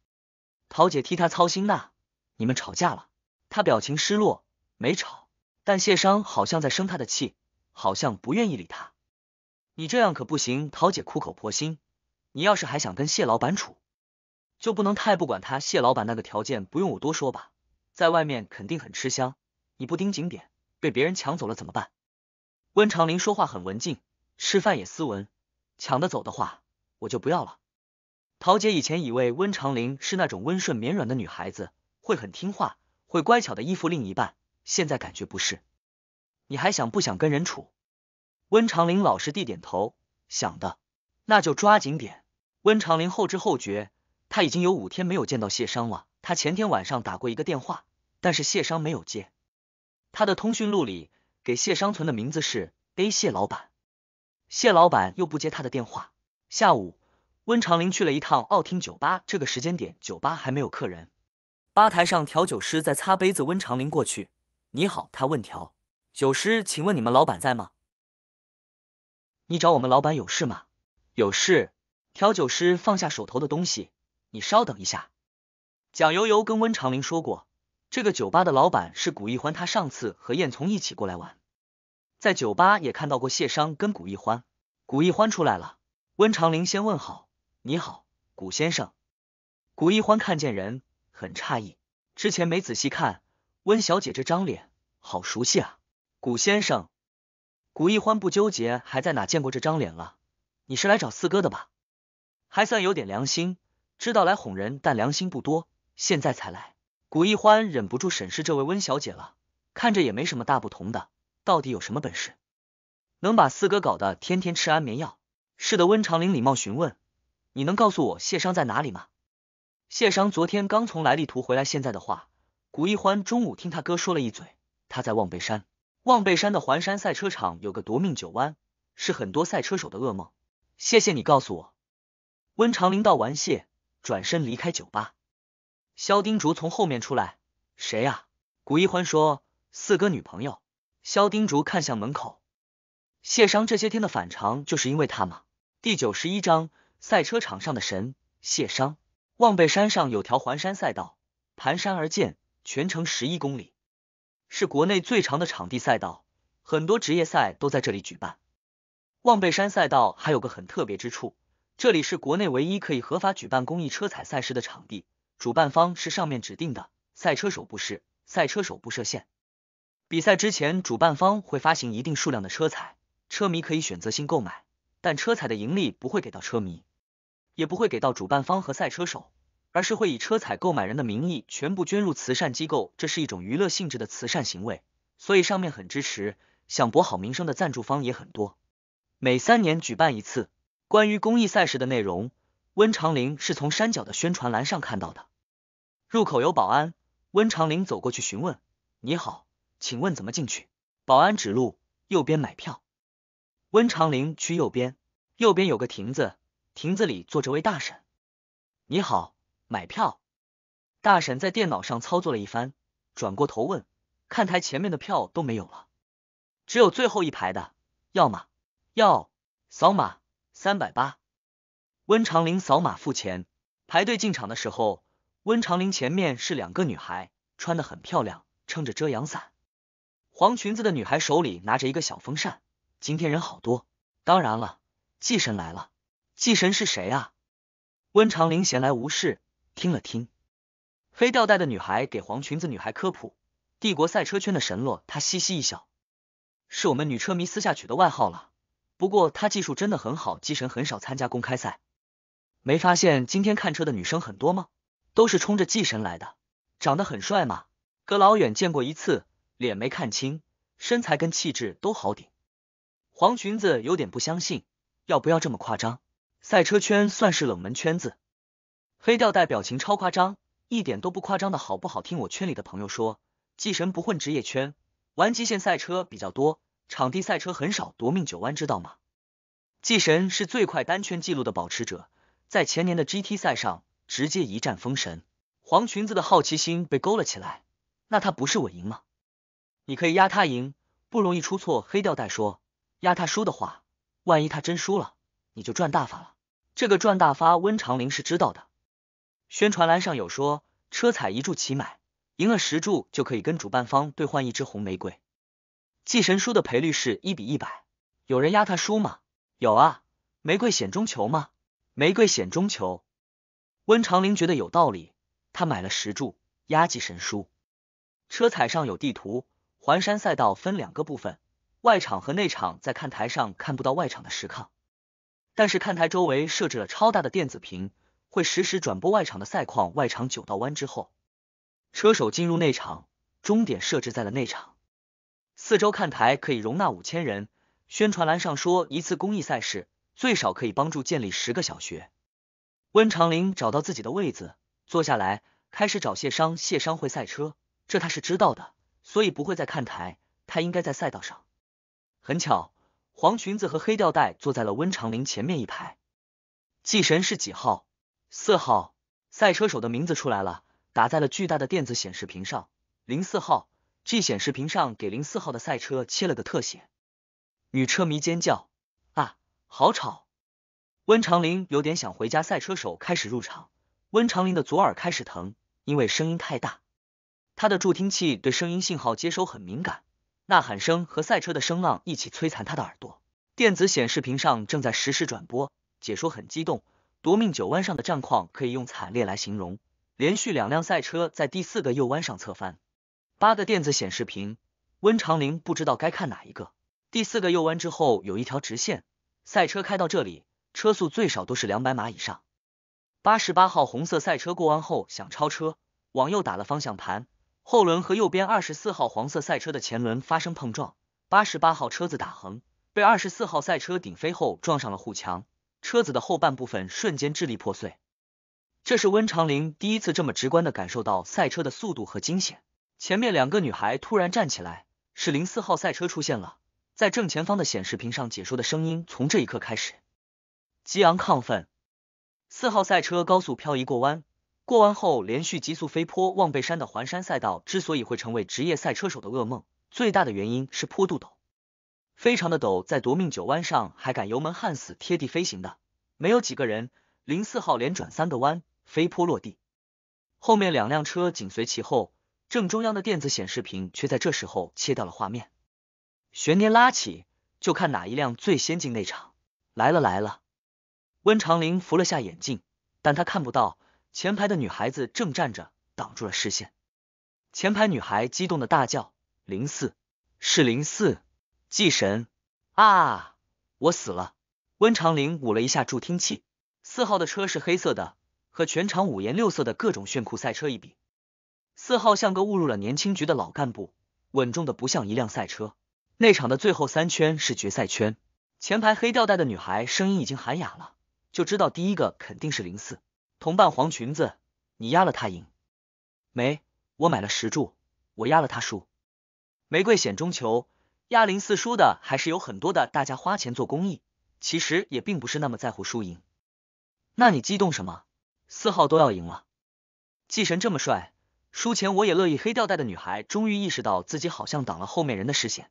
Speaker 1: 桃姐替他操心呐，你们吵架了？他表情失落，没吵。但谢商好像在生他的气，好像不愿意理他。你这样可不行，桃姐苦口婆心。你要是还想跟谢老板处？就不能太不管他。谢老板那个条件不用我多说吧，在外面肯定很吃香。你不盯紧点，被别人抢走了怎么办？温长林说话很文静，吃饭也斯文。抢得走的话，我就不要了。陶姐以前以为温长林是那种温顺绵软的女孩子，会很听话，会乖巧的依附另一半。现在感觉不是。你还想不想跟人处？温长林老实地点头，想的。那就抓紧点。温长林后知后觉。他已经有五天没有见到谢商了。他前天晚上打过一个电话，但是谢商没有接。他的通讯录里给谢商存的名字是 A 谢老板，谢老板又不接他的电话。下午，温长林去了一趟奥汀酒吧。这个时间点，酒吧还没有客人。吧台上，调酒师在擦杯子。温长林过去：“你好。”他问调酒师：“请问你们老板在吗？你找我们老板有事吗？”“有事。”调酒师放下手头的东西。你稍等一下，蒋悠悠跟温长林说过，这个酒吧的老板是古一欢。他上次和燕从一起过来玩，在酒吧也看到过谢商跟古一欢。古一欢出来了，温长林先问好：“你好，古先生。”古一欢看见人很诧异，之前没仔细看，温小姐这张脸好熟悉啊！古先生，古一欢不纠结还在哪见过这张脸了。你是来找四哥的吧？还算有点良心。知道来哄人，但良心不多。现在才来，古一欢忍不住审视这位温小姐了，看着也没什么大不同的，到底有什么本事，能把四哥搞得天天吃安眠药？是的，温长林礼貌询问：“你能告诉我谢商在哪里吗？”谢商昨天刚从来利图回来，现在的话，古一欢中午听他哥说了一嘴，他在望背山。望背山的环山赛车场有个夺命九弯，是很多赛车手的噩梦。谢谢你告诉我。温长林道完谢。转身离开酒吧，肖丁竹从后面出来，谁呀？古一欢说：“四哥女朋友。”肖丁竹看向门口，谢商这些天的反常就是因为他吗？第九十一章赛车场上的神。谢商，望背山上有条环山赛道，盘山而建，全程十一公里，是国内最长的场地赛道，很多职业赛都在这里举办。望背山赛道还有个很特别之处。这里是国内唯一可以合法举办公益车彩赛事的场地，主办方是上面指定的，赛车手不是，赛车手不设限。比赛之前，主办方会发行一定数量的车彩，车迷可以选择性购买，但车彩的盈利不会给到车迷，也不会给到主办方和赛车手，而是会以车彩购买人的名义全部捐入慈善机构，这是一种娱乐性质的慈善行为，所以上面很支持，想博好名声的赞助方也很多。每三年举办一次。关于公益赛事的内容，温长林是从山脚的宣传栏上看到的。入口有保安，温长林走过去询问：“你好，请问怎么进去？”保安指路：“右边买票。”温长林去右边，右边有个亭子，亭子里坐着位大婶。“你好，买票。”大婶在电脑上操作了一番，转过头问：“看台前面的票都没有了，只有最后一排的，要吗？”“要。”扫码。三百八，温长林扫码付钱。排队进场的时候，温长林前面是两个女孩，穿的很漂亮，撑着遮阳伞。黄裙子的女孩手里拿着一个小风扇。今天人好多，当然了，祭神来了。祭神是谁啊？温长林闲来无事，听了听。黑吊带的女孩给黄裙子女孩科普，帝国赛车圈的神落，她嘻嘻一笑，是我们女车迷私下取的外号了。不过他技术真的很好，祭神很少参加公开赛，没发现今天看车的女生很多吗？都是冲着祭神来的，长得很帅嘛，隔老远见过一次，脸没看清，身材跟气质都好顶。黄裙子有点不相信，要不要这么夸张？赛车圈算是冷门圈子，黑吊带表情超夸张，一点都不夸张的好不好？听我圈里的朋友说，祭神不混职业圈，玩极限赛车比较多。场地赛车很少夺命九弯，知道吗？季神是最快单圈记录的保持者，在前年的 GT 赛上直接一战封神。黄裙子的好奇心被勾了起来，那他不是稳赢吗？你可以压他赢，不容易出错。黑吊带说，压他输的话，万一他真输了，你就赚大发了。这个赚大发，温长林是知道的。宣传栏上有说，车彩一注起买，赢了十注就可以跟主办方兑换一支红玫瑰。祭神书的赔率是一比一百，有人压他输吗？有啊，玫瑰险中求吗？玫瑰险中求。温长林觉得有道理，他买了十注压祭神书。车彩上有地图，环山赛道分两个部分，外场和内场，在看台上看不到外场的石况，但是看台周围设置了超大的电子屏，会实时转播外场的赛况。外场九道弯之后，车手进入内场，终点设置在了内场。四周看台可以容纳五千人。宣传栏上说，一次公益赛事最少可以帮助建立十个小学。温长林找到自己的位子，坐下来，开始找谢商。谢商会赛车，这他是知道的，所以不会在看台，他应该在赛道上。很巧，黄裙子和黑吊带坐在了温长林前面一排。祭神是几号？四号。赛车手的名字出来了，打在了巨大的电子显示屏上。零四号。G 显示屏上给零四号的赛车切了个特写，女车迷尖叫啊，好吵！温长林有点想回家。赛车手开始入场，温长林的左耳开始疼，因为声音太大，他的助听器对声音信号接收很敏感，呐喊声和赛车的声浪一起摧残他的耳朵。电子显示屏上正在实时转播，解说很激动，夺命九弯上的战况可以用惨烈来形容，连续两辆赛车在第四个右弯上侧翻。八个电子显示屏，温长林不知道该看哪一个。第四个右弯之后有一条直线，赛车开到这里，车速最少都是两百码以上。八十八号红色赛车过弯后想超车，往右打了方向盘，后轮和右边二十四号黄色赛车的前轮发生碰撞，八十八号车子打横，被二十四号赛车顶飞后撞上了护墙，车子的后半部分瞬间支离破碎。这是温长林第一次这么直观的感受到赛车的速度和惊险。前面两个女孩突然站起来，是零四号赛车出现了，在正前方的显示屏上，解说的声音从这一刻开始激昂亢奋。四号赛车高速漂移过弯，过弯后连续急速飞坡。望背山的环山赛道之所以会成为职业赛车手的噩梦，最大的原因是坡度陡，非常的陡。在夺命九弯上还敢油门焊死贴地飞行的，没有几个人。零四号连转三个弯，飞坡落地，后面两辆车紧随其后。正中央的电子显示屏却在这时候切掉了画面，悬念拉起，就看哪一辆最先进内场来了来了。温长林扶了下眼镜，但他看不到前排的女孩子正站着挡住了视线。前排女孩激动的大叫：“零四，是零四，祭神啊，我死了！”温长林捂了一下助听器。四号的车是黑色的，和全场五颜六色的各种炫酷赛车一比。四号像个误入了年轻局的老干部，稳重的不像一辆赛车。那场的最后三圈是决赛圈，前排黑吊带的女孩声音已经喊哑了，就知道第一个肯定是零四。同伴黄裙子，你压了他赢？没，我买了十注，我压了他输。玫瑰险中求，压零四输的还是有很多的。大家花钱做公益，其实也并不是那么在乎输赢。那你激动什么？四号都要赢了，祭神这么帅。输钱我也乐意。黑吊带的女孩终于意识到自己好像挡了后面人的视线，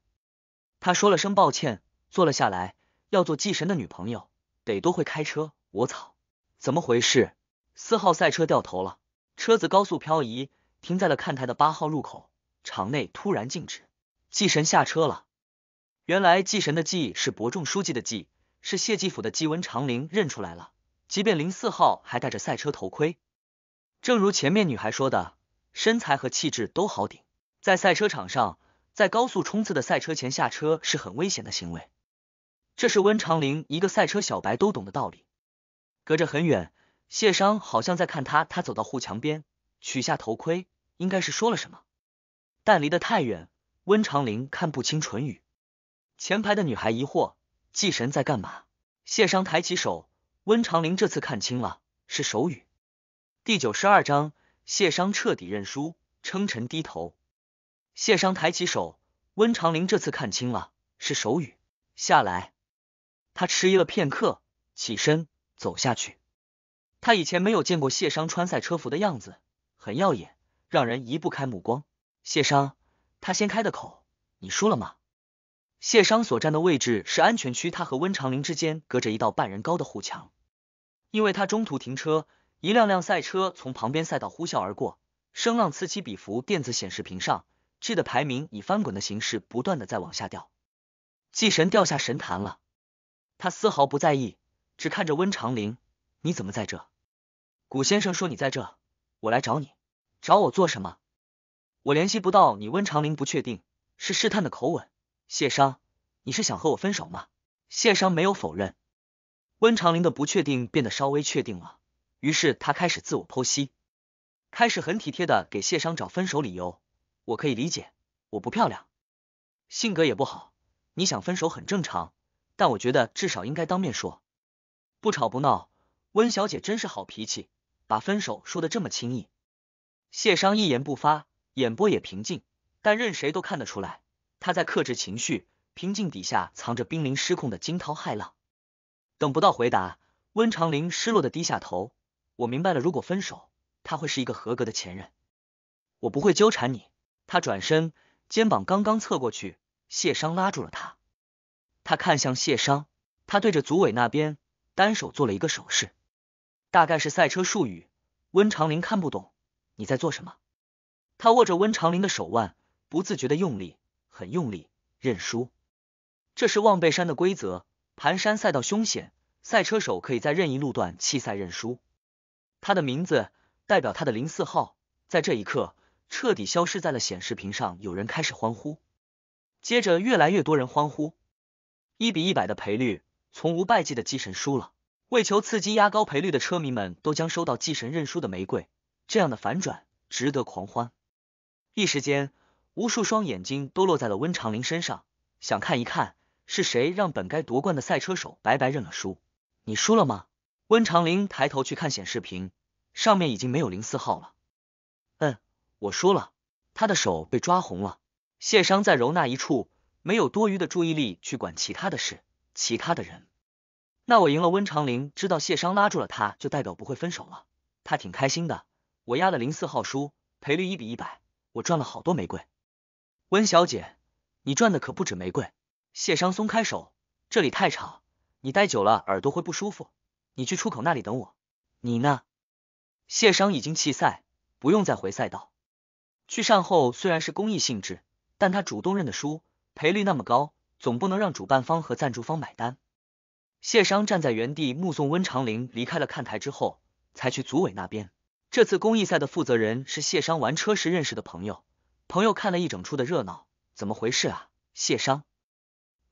Speaker 1: 她说了声抱歉，坐了下来。要做祭神的女朋友，得多会开车。我操，怎么回事？四号赛车掉头了，车子高速漂移，停在了看台的八号入口。场内突然静止，祭神下车了。原来祭神的祭是伯仲书记的祭，是谢祭府的祭文长林认出来了。即便零四号还戴着赛车头盔，正如前面女孩说的。身材和气质都好顶，在赛车场上，在高速冲刺的赛车前下车是很危险的行为，这是温长林一个赛车小白都懂的道理。隔着很远，谢商好像在看他，他走到护墙边，取下头盔，应该是说了什么，但离得太远，温长林看不清唇语。前排的女孩疑惑，祭神在干嘛？谢商抬起手，温长林这次看清了，是手语。第九十二章。谢商彻底认输，称臣低头。谢商抬起手，温长林这次看清了，是手语。下来，他迟疑了片刻，起身走下去。他以前没有见过谢商穿赛车服的样子，很耀眼，让人移不开目光。谢商，他先开的口，你输了吗？谢商所站的位置是安全区，他和温长林之间隔着一道半人高的护墙，因为他中途停车。一辆辆赛车从旁边赛道呼啸而过，声浪此起彼伏。电子显示屏上，G 的排名以翻滚的形式不断的在往下掉。祭神掉下神坛了，他丝毫不在意，只看着温长林：“你怎么在这？”古先生说：“你在这，我来找你。找我做什么？我联系不到你。”温长林不确定，是试探的口吻：“谢商，你是想和我分手吗？”谢商没有否认。温长林的不确定变得稍微确定了。于是他开始自我剖析，开始很体贴的给谢商找分手理由。我可以理解，我不漂亮，性格也不好，你想分手很正常。但我觉得至少应该当面说，不吵不闹。温小姐真是好脾气，把分手说的这么轻易。谢商一言不发，眼波也平静，但任谁都看得出来，他在克制情绪。平静底下藏着濒临失控的惊涛骇浪。等不到回答，温长林失落的低下头。我明白了，如果分手，他会是一个合格的前任。我不会纠缠你。他转身，肩膀刚刚侧过去，谢商拉住了他。他看向谢商，他对着组委那边，单手做了一个手势，大概是赛车术语。温长林看不懂，你在做什么？他握着温长林的手腕，不自觉的用力，很用力。认输，这是望背山的规则。盘山赛道凶险，赛车手可以在任意路段弃赛认输。他的名字代表他的零四号，在这一刻彻底消失在了显示屏上。有人开始欢呼，接着越来越多人欢呼。一比一百的赔率，从无败绩的祭神输了。为求刺激，压高赔率的车迷们都将收到祭神认输的玫瑰。这样的反转值得狂欢。一时间，无数双眼睛都落在了温长林身上，想看一看是谁让本该夺冠的赛车手白白认了输。你输了吗？温长林抬头去看显示屏，上面已经没有零四号了。嗯，我输了，他的手被抓红了。谢商在揉那一处，没有多余的注意力去管其他的事，其他的人。那我赢了，温长林知道谢商拉住了他，就代表不会分手了。他挺开心的，我压了零四号输，赔率一比一百，我赚了好多玫瑰。温小姐，你赚的可不止玫瑰。谢商松开手，这里太吵，你待久了耳朵会不舒服。你去出口那里等我。你呢？谢商已经弃赛，不用再回赛道去善后。虽然是公益性质，但他主动认的输，赔率那么高，总不能让主办方和赞助方买单。谢商站在原地目送温长林离开了看台之后，才去组委那边。这次公益赛的负责人是谢商玩车时认识的朋友。朋友看了一整出的热闹，怎么回事啊？谢商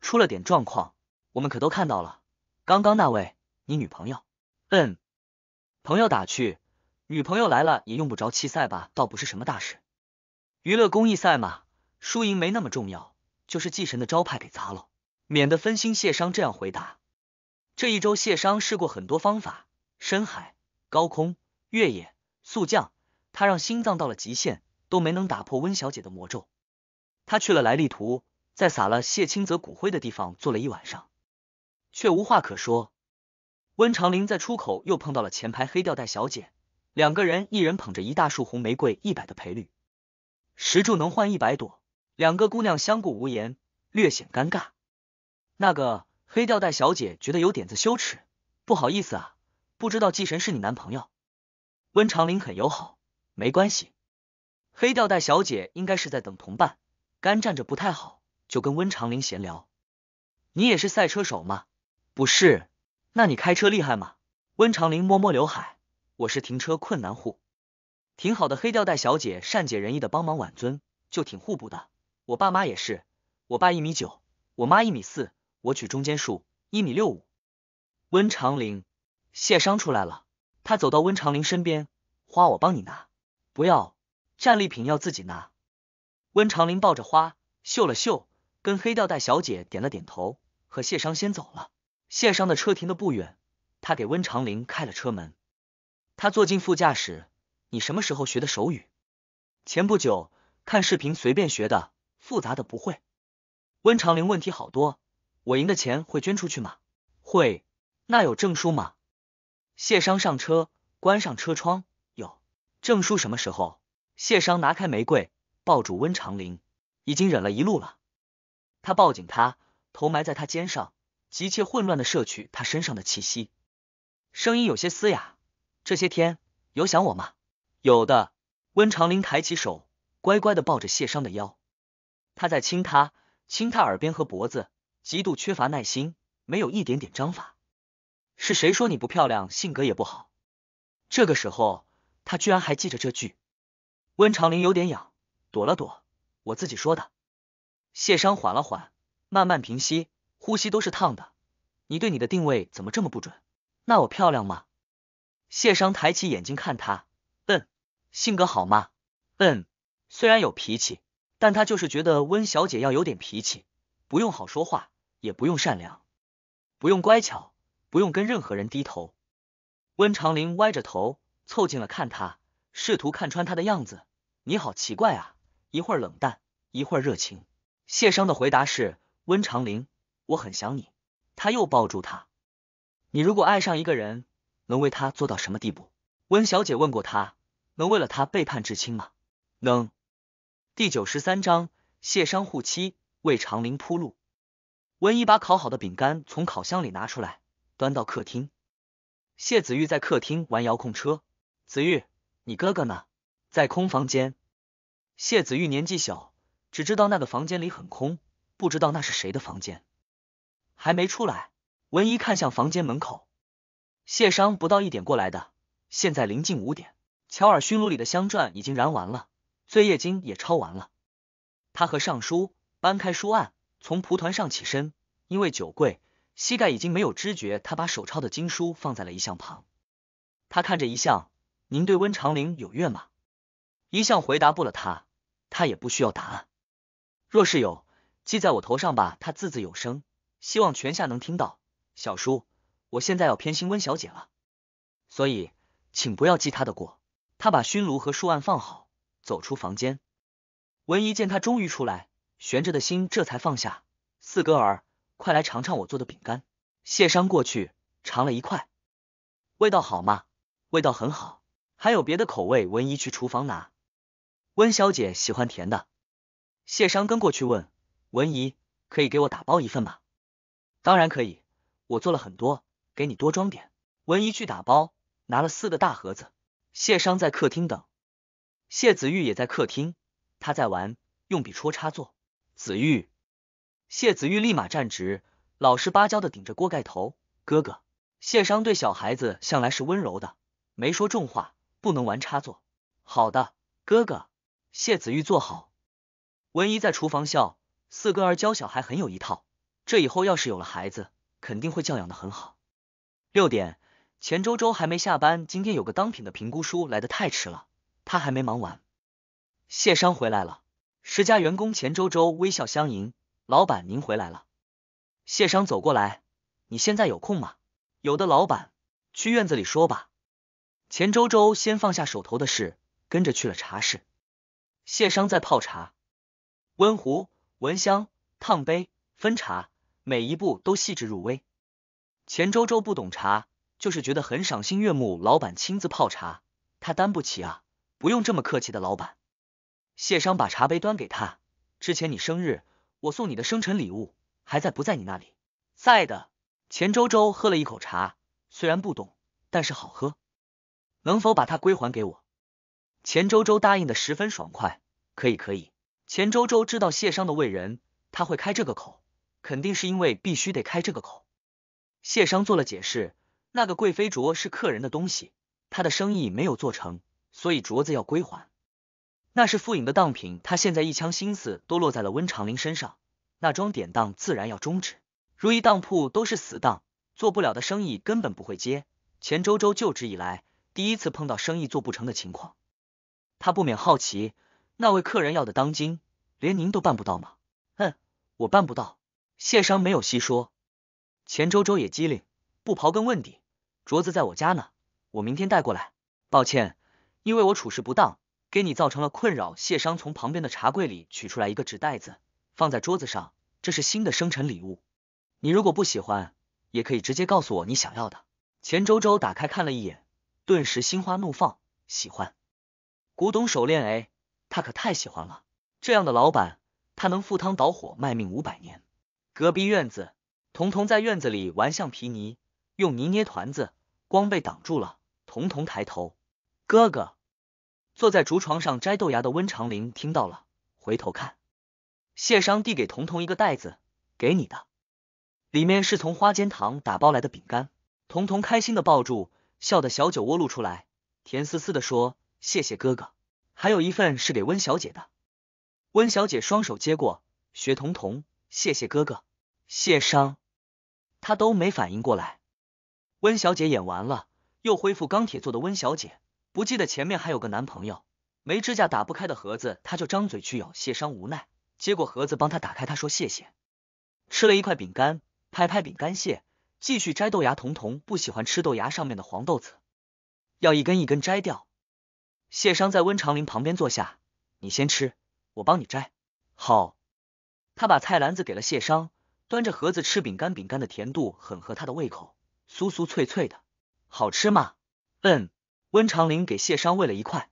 Speaker 1: 出了点状况，我们可都看到了。刚刚那位。你女朋友？嗯，朋友打趣，女朋友来了也用不着弃赛吧，倒不是什么大事。娱乐公益赛嘛，输赢没那么重要，就是祭神的招牌给砸了，免得分心。谢商这样回答。这一周，谢商试过很多方法，深海、高空、越野、速降，他让心脏到了极限，都没能打破温小姐的魔咒。他去了莱利图，在撒了谢清泽骨灰的地方坐了一晚上，却无话可说。温长林在出口又碰到了前排黑吊带小姐，两个人一人捧着一大束红玫瑰，一百的赔率，十注能换一百朵。两个姑娘相顾无言，略显尴尬。那个黑吊带小姐觉得有点子羞耻，不好意思啊，不知道季神是你男朋友。温长林很友好，没关系。黑吊带小姐应该是在等同伴，干站着不太好，就跟温长林闲聊。你也是赛车手吗？不是。那你开车厉害吗？温长林摸摸刘海，我是停车困难户，挺好的。黑吊带小姐善解人意的帮忙挽尊，就挺互补的。我爸妈也是，我爸一米九，我妈一米四，我取中间数一米六五。温长林，谢商出来了，他走到温长林身边，花我帮你拿，不要战利品要自己拿。温长林抱着花，嗅了嗅，跟黑吊带小姐点了点头，和谢商先走了。谢商的车停的不远，他给温长林开了车门，他坐进副驾驶。你什么时候学的手语？前不久看视频随便学的，复杂的不会。温长林问题好多，我赢的钱会捐出去吗？会。那有证书吗？谢商上车，关上车窗。有证书什么时候？谢商拿开玫瑰，抱住温长林，已经忍了一路了，他抱紧他，头埋在他肩上。急切混乱的摄取他身上的气息，声音有些嘶哑。这些天有想我吗？有的。温长林抬起手，乖乖的抱着谢商的腰。他在亲他，亲他耳边和脖子，极度缺乏耐心，没有一点点章法。是谁说你不漂亮，性格也不好？这个时候，他居然还记着这句。温长林有点痒，躲了躲。我自己说的。谢商缓了缓，慢慢平息。呼吸都是烫的，你对你的定位怎么这么不准？那我漂亮吗？谢商抬起眼睛看他，嗯，性格好吗？嗯，虽然有脾气，但他就是觉得温小姐要有点脾气，不用好说话，也不用善良，不用乖巧，不用跟任何人低头。温长林歪着头凑近了看他，试图看穿他的样子。你好奇怪啊，一会儿冷淡，一会儿热情。谢商的回答是：温长林。我很想你，他又抱住他。你如果爱上一个人，能为他做到什么地步？温小姐问过他，能为了他背叛至亲吗？能。第九十三章，谢商护妻为长林铺路。温一把烤好的饼干从烤箱里拿出来，端到客厅。谢子玉在客厅玩遥控车。子玉，你哥哥呢？在空房间。谢子玉年纪小，只知道那个房间里很空，不知道那是谁的房间。还没出来，文一看向房间门口，谢商不到一点过来的，现在临近五点，乔尔熏炉里的香篆已经燃完了，醉夜经也抄完了。他和尚书搬开书案，从蒲团上起身，因为酒贵，膝盖已经没有知觉，他把手抄的经书放在了遗像旁。他看着遗像，您对温长林有怨吗？遗像回答不了他，他也不需要答案。若是有，记在我头上吧。他字字有声。希望泉下能听到，小叔，我现在要偏心温小姐了，所以请不要记她的过。他把熏炉和书案放好，走出房间。文姨见他终于出来，悬着的心这才放下。四哥儿，快来尝尝我做的饼干。谢商过去尝了一块，味道好吗？味道很好，还有别的口味。文姨去厨房拿。温小姐喜欢甜的。谢商跟过去问文姨，可以给我打包一份吗？当然可以，我做了很多，给你多装点。文姨去打包，拿了四个大盒子。谢商在客厅等，谢子玉也在客厅，他在玩，用笔戳插座。子玉，谢子玉立马站直，老实巴交的顶着锅盖头。哥哥，谢商对小孩子向来是温柔的，没说重话，不能玩插座。好的，哥哥。谢子玉坐好。文姨在厨房笑，四哥儿教小孩很有一套。这以后要是有了孩子，肯定会教养的很好。六点，钱周周还没下班，今天有个当品的评估书来的太迟了，他还没忙完。谢商回来了，十佳员工钱周周微笑相迎，老板您回来了。谢商走过来，你现在有空吗？有的，老板，去院子里说吧。钱周周先放下手头的事，跟着去了茶室。谢商在泡茶，温壶、闻香、烫杯。分茶，每一步都细致入微。钱周周不懂茶，就是觉得很赏心悦目。老板亲自泡茶，他担不起啊，不用这么客气的。老板，谢商把茶杯端给他。之前你生日，我送你的生辰礼物还在不在你那里？在的。钱周周喝了一口茶，虽然不懂，但是好喝。能否把它归还给我？钱周周答应的十分爽快，可以，可以。钱周周知道谢商的为人，他会开这个口。肯定是因为必须得开这个口。谢商做了解释，那个贵妃镯是客人的东西，他的生意没有做成，所以镯子要归还。那是傅颖的当品，他现在一腔心思都落在了温长林身上，那桩典当自然要终止。如意当铺都是死当，做不了的生意根本不会接。钱周周就职以来，第一次碰到生意做不成的情况，他不免好奇，那位客人要的当金，连您都办不到吗？嗯，我办不到。谢商没有细说，钱周周也机灵，不刨根问底。镯子在我家呢，我明天带过来。抱歉，因为我处事不当，给你造成了困扰。谢商从旁边的茶柜里取出来一个纸袋子，放在桌子上，这是新的生辰礼物。你如果不喜欢，也可以直接告诉我你想要的。钱周周打开看了一眼，顿时心花怒放，喜欢。古董手链哎，他可太喜欢了。这样的老板，他能赴汤蹈火卖命五百年。隔壁院子，童童在院子里玩橡皮泥，用泥捏团子。光被挡住了，童童抬头，哥哥坐在竹床上摘豆芽的温长林听到了，回头看，谢商递给童童一个袋子，给你的，里面是从花间堂打包来的饼干。童童开心的抱住，笑的小酒窝露出来，甜丝丝的说：“谢谢哥哥。”还有一份是给温小姐的，温小姐双手接过，学童童：“谢谢哥哥。”谢商，他都没反应过来。温小姐演完了，又恢复钢铁做的温小姐，不记得前面还有个男朋友。没支架打不开的盒子，他就张嘴去咬。谢商无奈接过盒子帮他打开，他说谢谢。吃了一块饼干，拍拍饼干屑，继续摘豆芽。彤彤不喜欢吃豆芽上面的黄豆子，要一根一根摘掉。谢商在温长林旁边坐下，你先吃，我帮你摘。好，他把菜篮子给了谢商。端着盒子吃饼干，饼干的甜度很合他的胃口，酥酥脆脆的，好吃吗？嗯，温长林给谢商喂了一块。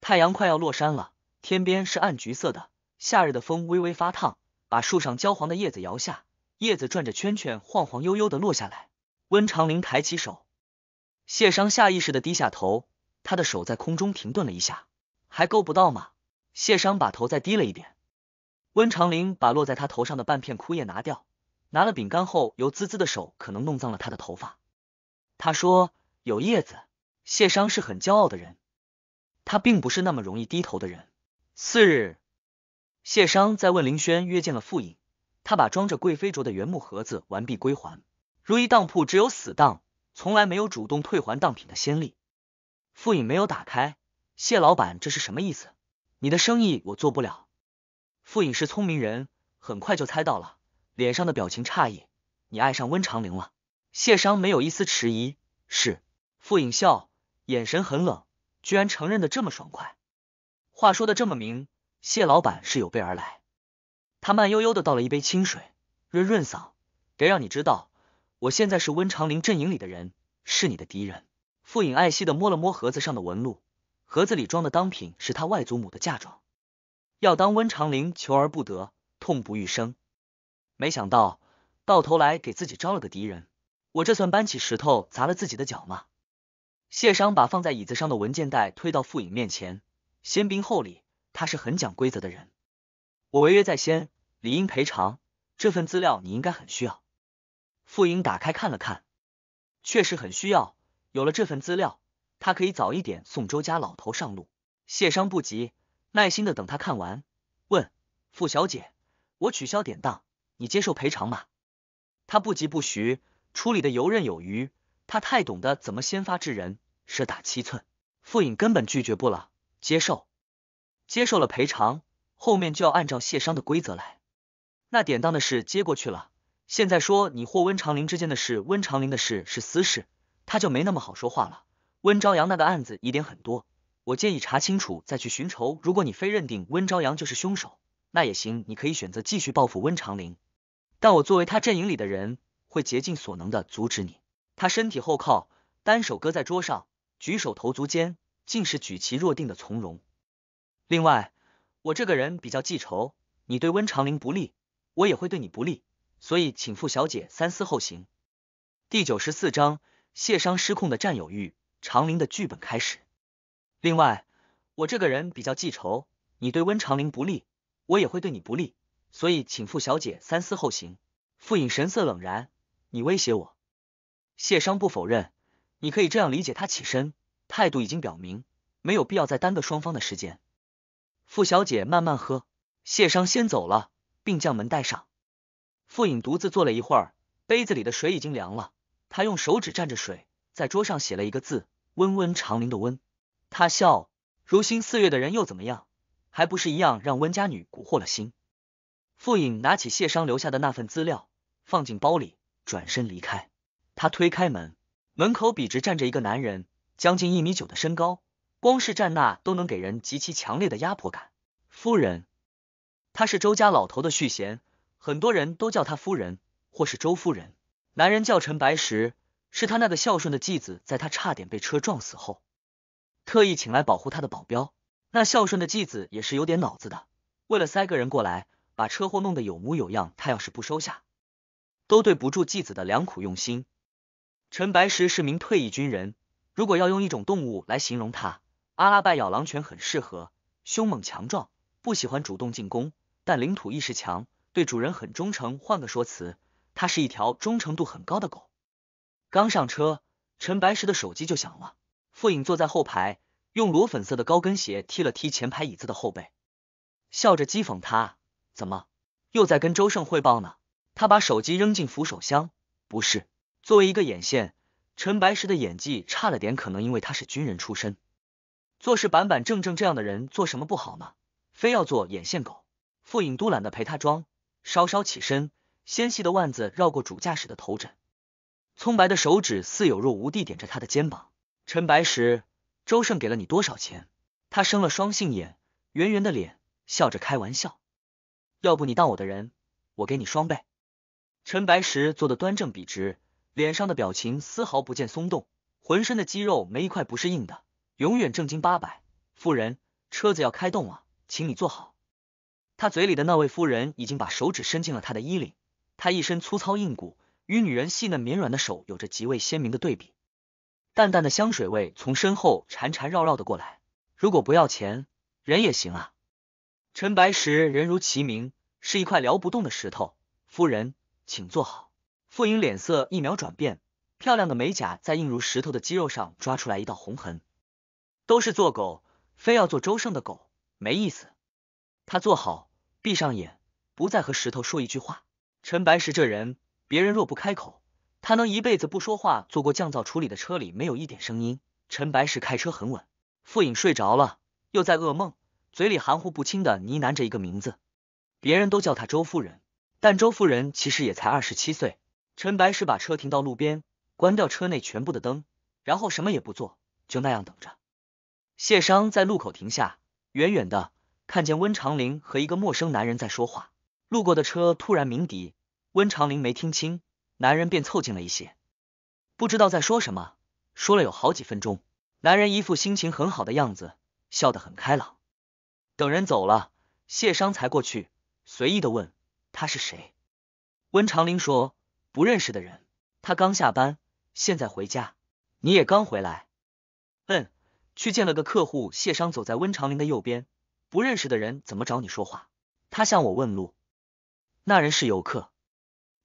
Speaker 1: 太阳快要落山了，天边是暗橘色的，夏日的风微微发烫，把树上焦黄的叶子摇下，叶子转着圈圈，晃晃悠悠的落下来。温长林抬起手，谢商下意识的低下头，他的手在空中停顿了一下，还够不到吗？谢商把头再低了一点。温长林把落在他头上的半片枯叶拿掉，拿了饼干后，油滋滋的手可能弄脏了他的头发。他说：“有叶子。”谢商是很骄傲的人，他并不是那么容易低头的人。次日，谢商在问林轩约见了傅颖，他把装着贵妃镯的原木盒子完璧归还。如意当铺只有死当，从来没有主动退还当品的先例。傅颖没有打开，谢老板这是什么意思？你的生意我做不了。傅颖是聪明人，很快就猜到了，脸上的表情诧异。你爱上温长林了？谢商没有一丝迟疑，是。傅颖笑，眼神很冷，居然承认的这么爽快，话说的这么明，谢老板是有备而来。他慢悠悠的倒了一杯清水，润润嗓。得让你知道，我现在是温长林阵营里的人，是你的敌人。傅颖爱惜的摸了摸盒子上的纹路，盒子里装的当品是他外祖母的嫁妆。要当温长林求而不得，痛不欲生。没想到到头来给自己招了个敌人。我这算搬起石头砸了自己的脚吗？谢商把放在椅子上的文件袋推到傅颖面前，先兵后礼，他是很讲规则的人。我违约在先，理应赔偿。这份资料你应该很需要。傅颖打开看了看，确实很需要。有了这份资料，他可以早一点送周家老头上路。谢商不急。耐心的等他看完，问傅小姐：“我取消典当，你接受赔偿吗？”他不急不徐，处理的游刃有余。他太懂得怎么先发制人，舍打七寸。傅颖根本拒绝不了，接受，接受了赔偿，后面就要按照谢商的规则来。那典当的事接过去了，现在说你或温长林之间的事，温长林的事是私事，他就没那么好说话了。温朝阳那个案子疑点很多。我建议查清楚再去寻仇。如果你非认定温朝阳就是凶手，那也行，你可以选择继续报复温长林。但我作为他阵营里的人，会竭尽所能的阻止你。他身体后靠，单手搁在桌上，举手投足间尽是举棋若定的从容。另外，我这个人比较记仇，你对温长林不利，我也会对你不利。所以，请傅小姐三思后行。第九十四章：谢商失控的占有欲，长林的剧本开始。另外，我这个人比较记仇，你对温长林不利，我也会对你不利，所以请傅小姐三思后行。傅颖神色冷然，你威胁我，谢商不否认，你可以这样理解。他起身，态度已经表明，没有必要再耽搁双方的时间。傅小姐慢慢喝，谢商先走了，并将门带上。傅颖独自坐了一会儿，杯子里的水已经凉了，他用手指蘸着水，在桌上写了一个字：温温长林的温。他笑，如新四月的人又怎么样，还不是一样让温家女蛊惑了心。傅颖拿起谢商留下的那份资料，放进包里，转身离开。他推开门，门口笔直站着一个男人，将近一米九的身高，光是站那都能给人极其强烈的压迫感。夫人，他是周家老头的续弦，很多人都叫他夫人或是周夫人。男人叫陈白石，是他那个孝顺的继子，在他差点被车撞死后。特意请来保护他的保镖，那孝顺的继子也是有点脑子的。为了塞个人过来，把车祸弄得有模有样，他要是不收下，都对不住继子的良苦用心。陈白石是名退役军人，如果要用一种动物来形容他，阿拉拜咬狼犬很适合，凶猛强壮，不喜欢主动进攻，但领土意识强，对主人很忠诚。换个说辞，它是一条忠诚度很高的狗。刚上车，陈白石的手机就响了。傅颖坐在后排，用裸粉色的高跟鞋踢了踢前排椅子的后背，笑着讥讽他：“怎么又在跟周胜汇报呢？”他把手机扔进扶手箱。不是，作为一个眼线，陈白石的演技差了点，可能因为他是军人出身，做事板板正正，这样的人做什么不好呢？非要做眼线狗，傅颖都懒得陪他装。稍稍起身，纤细的腕子绕过主驾驶的头枕，葱白的手指似有若无地点着他的肩膀。陈白石，周胜给了你多少钱？他生了双杏眼，圆圆的脸，笑着开玩笑，要不你当我的人，我给你双倍。陈白石坐得端正笔直，脸上的表情丝毫不见松动，浑身的肌肉没一块不是硬的，永远正经八百。夫人，车子要开动了，请你坐好。他嘴里的那位夫人已经把手指伸进了他的衣领，他一身粗糙硬骨，与女人细嫩绵软的手有着极为鲜明的对比。淡淡的香水味从身后缠缠绕绕的过来。如果不要钱，人也行啊。陈白石人如其名，是一块撩不动的石头。夫人，请坐好。傅莹脸色一秒转变，漂亮的美甲在硬如石头的肌肉上抓出来一道红痕。都是做狗，非要做周胜的狗，没意思。他坐好，闭上眼，不再和石头说一句话。陈白石这人，别人若不开口。他能一辈子不说话。做过降噪处理的车里没有一点声音。陈白石开车很稳。傅颖睡着了，又在噩梦，嘴里含糊不清的呢喃着一个名字。别人都叫他周夫人，但周夫人其实也才二十七岁。陈白石把车停到路边，关掉车内全部的灯，然后什么也不做，就那样等着。谢商在路口停下，远远的看见温长林和一个陌生男人在说话。路过的车突然鸣笛，温长林没听清。男人便凑近了一些，不知道在说什么，说了有好几分钟。男人一副心情很好的样子，笑得很开朗。等人走了，谢商才过去，随意的问他是谁。温长林说不认识的人，他刚下班，现在回家。你也刚回来？嗯，去见了个客户。谢商走在温长林的右边，不认识的人怎么找你说话？他向我问路，那人是游客。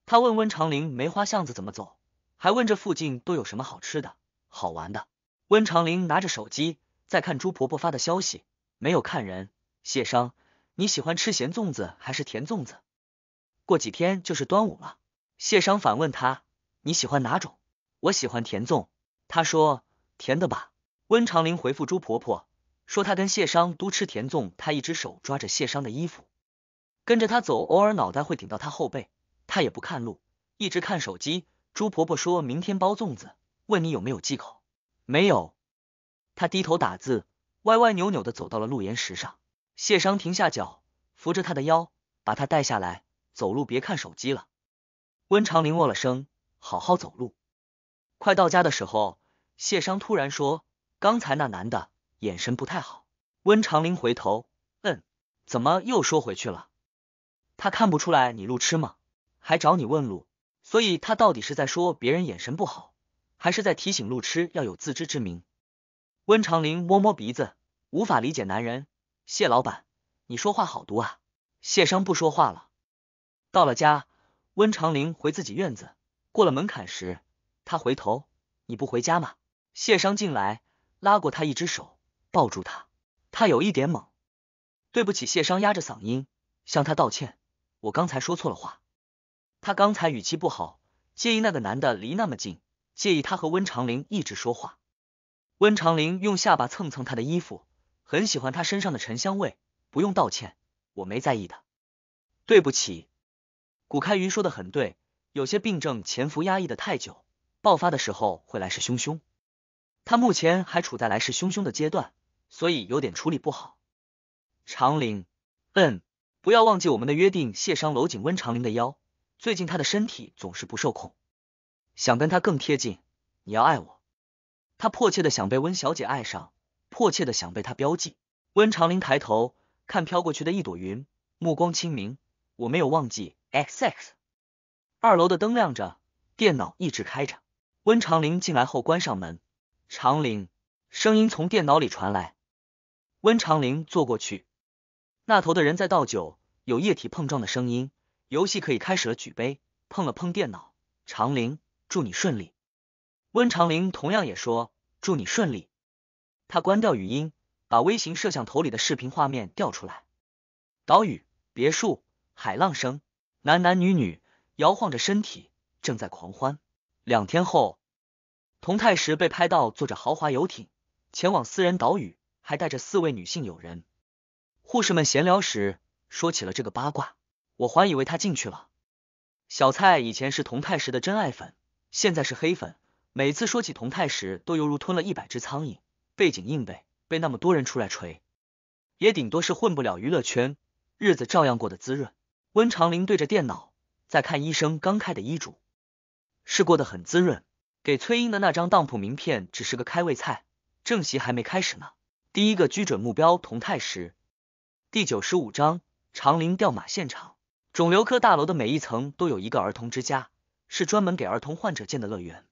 Speaker 1: 他问温长林梅花巷子怎么走，还问这附近都有什么好吃的、好玩的。温长林拿着手机在看朱婆婆发的消息，没有看人。谢商，你喜欢吃咸粽子还是甜粽子？过几天就是端午了。谢商反问他，你喜欢哪种？我喜欢甜粽。他说甜的吧。温长林回复朱婆婆说他跟谢商都吃甜粽，他一只手抓着谢商的衣服，跟着他走，偶尔脑袋会顶到他后背。他也不看路，一直看手机。朱婆婆说：“明天包粽子，问你有没有忌口。”没有。他低头打字，歪歪扭扭的走到了路岩石上。谢商停下脚，扶着他的腰，把他带下来。走路别看手机了。温长林握了声：“好好走路。”快到家的时候，谢商突然说：“刚才那男的眼神不太好。”温长林回头：“嗯，怎么又说回去了？他看不出来你路痴吗？”还找你问路，所以他到底是在说别人眼神不好，还是在提醒路痴要有自知之明？温长林摸摸鼻子，无法理解男人。谢老板，你说话好毒啊！谢商不说话了。到了家，温长林回自己院子，过了门槛时，他回头：“你不回家吗？”谢商进来，拉过他一只手，抱住他。他有一点懵。对不起，谢商压着嗓音向他道歉：“我刚才说错了话。”他刚才语气不好，介意那个男的离那么近，介意他和温长林一直说话。温长林用下巴蹭蹭他的衣服，很喜欢他身上的沉香味。不用道歉，我没在意的。对不起，古开云说的很对，有些病症潜伏压抑的太久，爆发的时候会来势汹汹。他目前还处在来势汹汹的阶段，所以有点处理不好。长林，嗯，不要忘记我们的约定。谢商搂紧温长林的腰。最近他的身体总是不受控，想跟他更贴近。你要爱我，他迫切的想被温小姐爱上，迫切的想被她标记。温长林抬头看飘过去的一朵云，目光清明。我没有忘记。X X 二楼的灯亮着，电脑一直开着。温长林进来后关上门。长林，声音从电脑里传来。温长林坐过去，那头的人在倒酒，有液体碰撞的声音。游戏可以开始了，举杯，碰了碰电脑。长林，祝你顺利。温长林同样也说祝你顺利。他关掉语音，把微型摄像头里的视频画面调出来。岛屿、别墅、海浪声，男男女女摇晃着身体，正在狂欢。两天后，童泰时被拍到坐着豪华游艇前往私人岛屿，还带着四位女性友人。护士们闲聊时说起了这个八卦。我还以为他进去了。小蔡以前是童泰时的真爱粉，现在是黑粉。每次说起童泰时，都犹如吞了一百只苍蝇，背景硬背，被那么多人出来锤，也顶多是混不了娱乐圈，日子照样过得滋润。温长林对着电脑在看医生刚开的医嘱，是过得很滋润。给崔英的那张当铺名片只是个开胃菜，正席还没开始呢。第一个居准目标童泰时。第九十五章：长林掉马现场。肿瘤科大楼的每一层都有一个儿童之家，是专门给儿童患者建的乐园。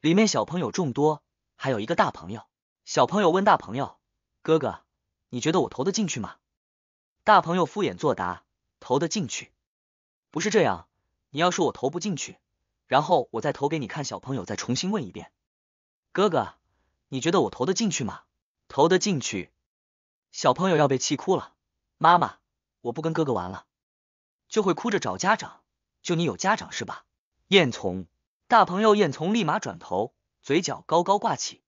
Speaker 1: 里面小朋友众多，还有一个大朋友。小朋友问大朋友：“哥哥，你觉得我投得进去吗？”大朋友敷衍作答：“投得进去。”不是这样，你要说我投不进去，然后我再投给你看。小朋友再重新问一遍：“哥哥，你觉得我投得进去吗？”投得进去。小朋友要被气哭了：“妈妈，我不跟哥哥玩了。”就会哭着找家长，就你有家长是吧？燕从大朋友燕从立马转头，嘴角高高挂起。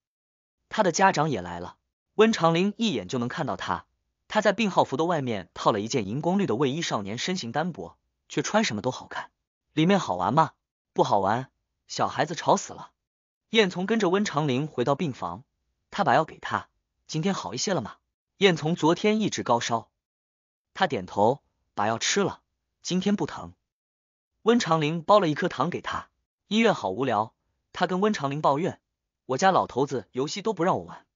Speaker 1: 他的家长也来了。温长林一眼就能看到他，他在病号服的外面套了一件荧光绿的卫衣，少年身形单薄，却穿什么都好看。里面好玩吗？不好玩，小孩子吵死了。燕从跟着温长林回到病房，他把药给他。今天好一些了吗？燕从昨天一直高烧，他点头，把药吃了。今天不疼，温长林包了一颗糖给他。医院好无聊，他跟温长林抱怨，我家老头子游戏都不让我玩。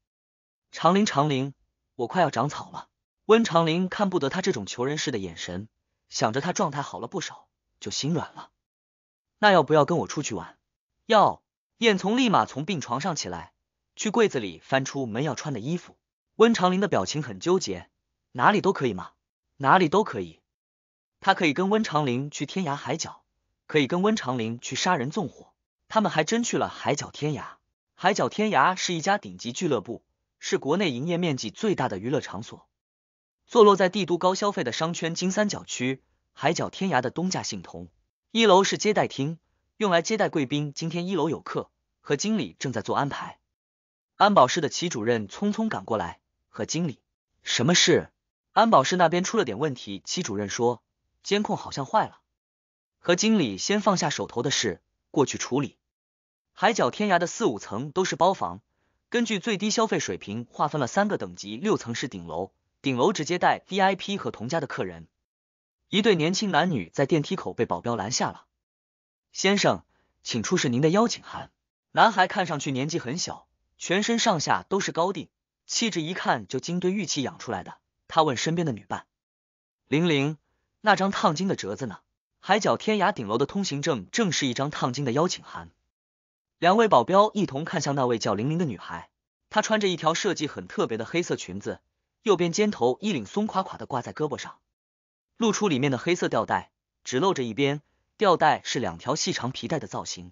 Speaker 1: 长林长林，我快要长草了。温长林看不得他这种求人似的眼神，想着他状态好了不少，就心软了。那要不要跟我出去玩？要，燕从立马从病床上起来，去柜子里翻出门要穿的衣服。温长林的表情很纠结，哪里都可以吗？哪里都可以。他可以跟温长林去天涯海角，可以跟温长林去杀人纵火。他们还真去了海角天涯。海角天涯是一家顶级俱乐部，是国内营业面积最大的娱乐场所，坐落在帝都高消费的商圈金三角区。海角天涯的东家信童，一楼是接待厅，用来接待贵宾。今天一楼有客，和经理正在做安排。安保室的齐主任匆匆赶过来，和经理，什么事？安保室那边出了点问题。齐主任说。监控好像坏了，和经理先放下手头的事，过去处理。海角天涯的四五层都是包房，根据最低消费水平划分了三个等级。六层是顶楼，顶楼只接待 VIP 和同家的客人。一对年轻男女在电梯口被保镖拦下了，先生，请出示您的邀请函。男孩看上去年纪很小，全身上下都是高定，气质一看就金堆玉砌养出来的。他问身边的女伴，玲玲。那张烫金的折子呢？海角天涯顶楼的通行证，正是一张烫金的邀请函。两位保镖一同看向那位叫玲玲的女孩，她穿着一条设计很特别的黑色裙子，右边肩头衣领松垮垮的挂在胳膊上，露出里面的黑色吊带，只露着一边，吊带是两条细长皮带的造型，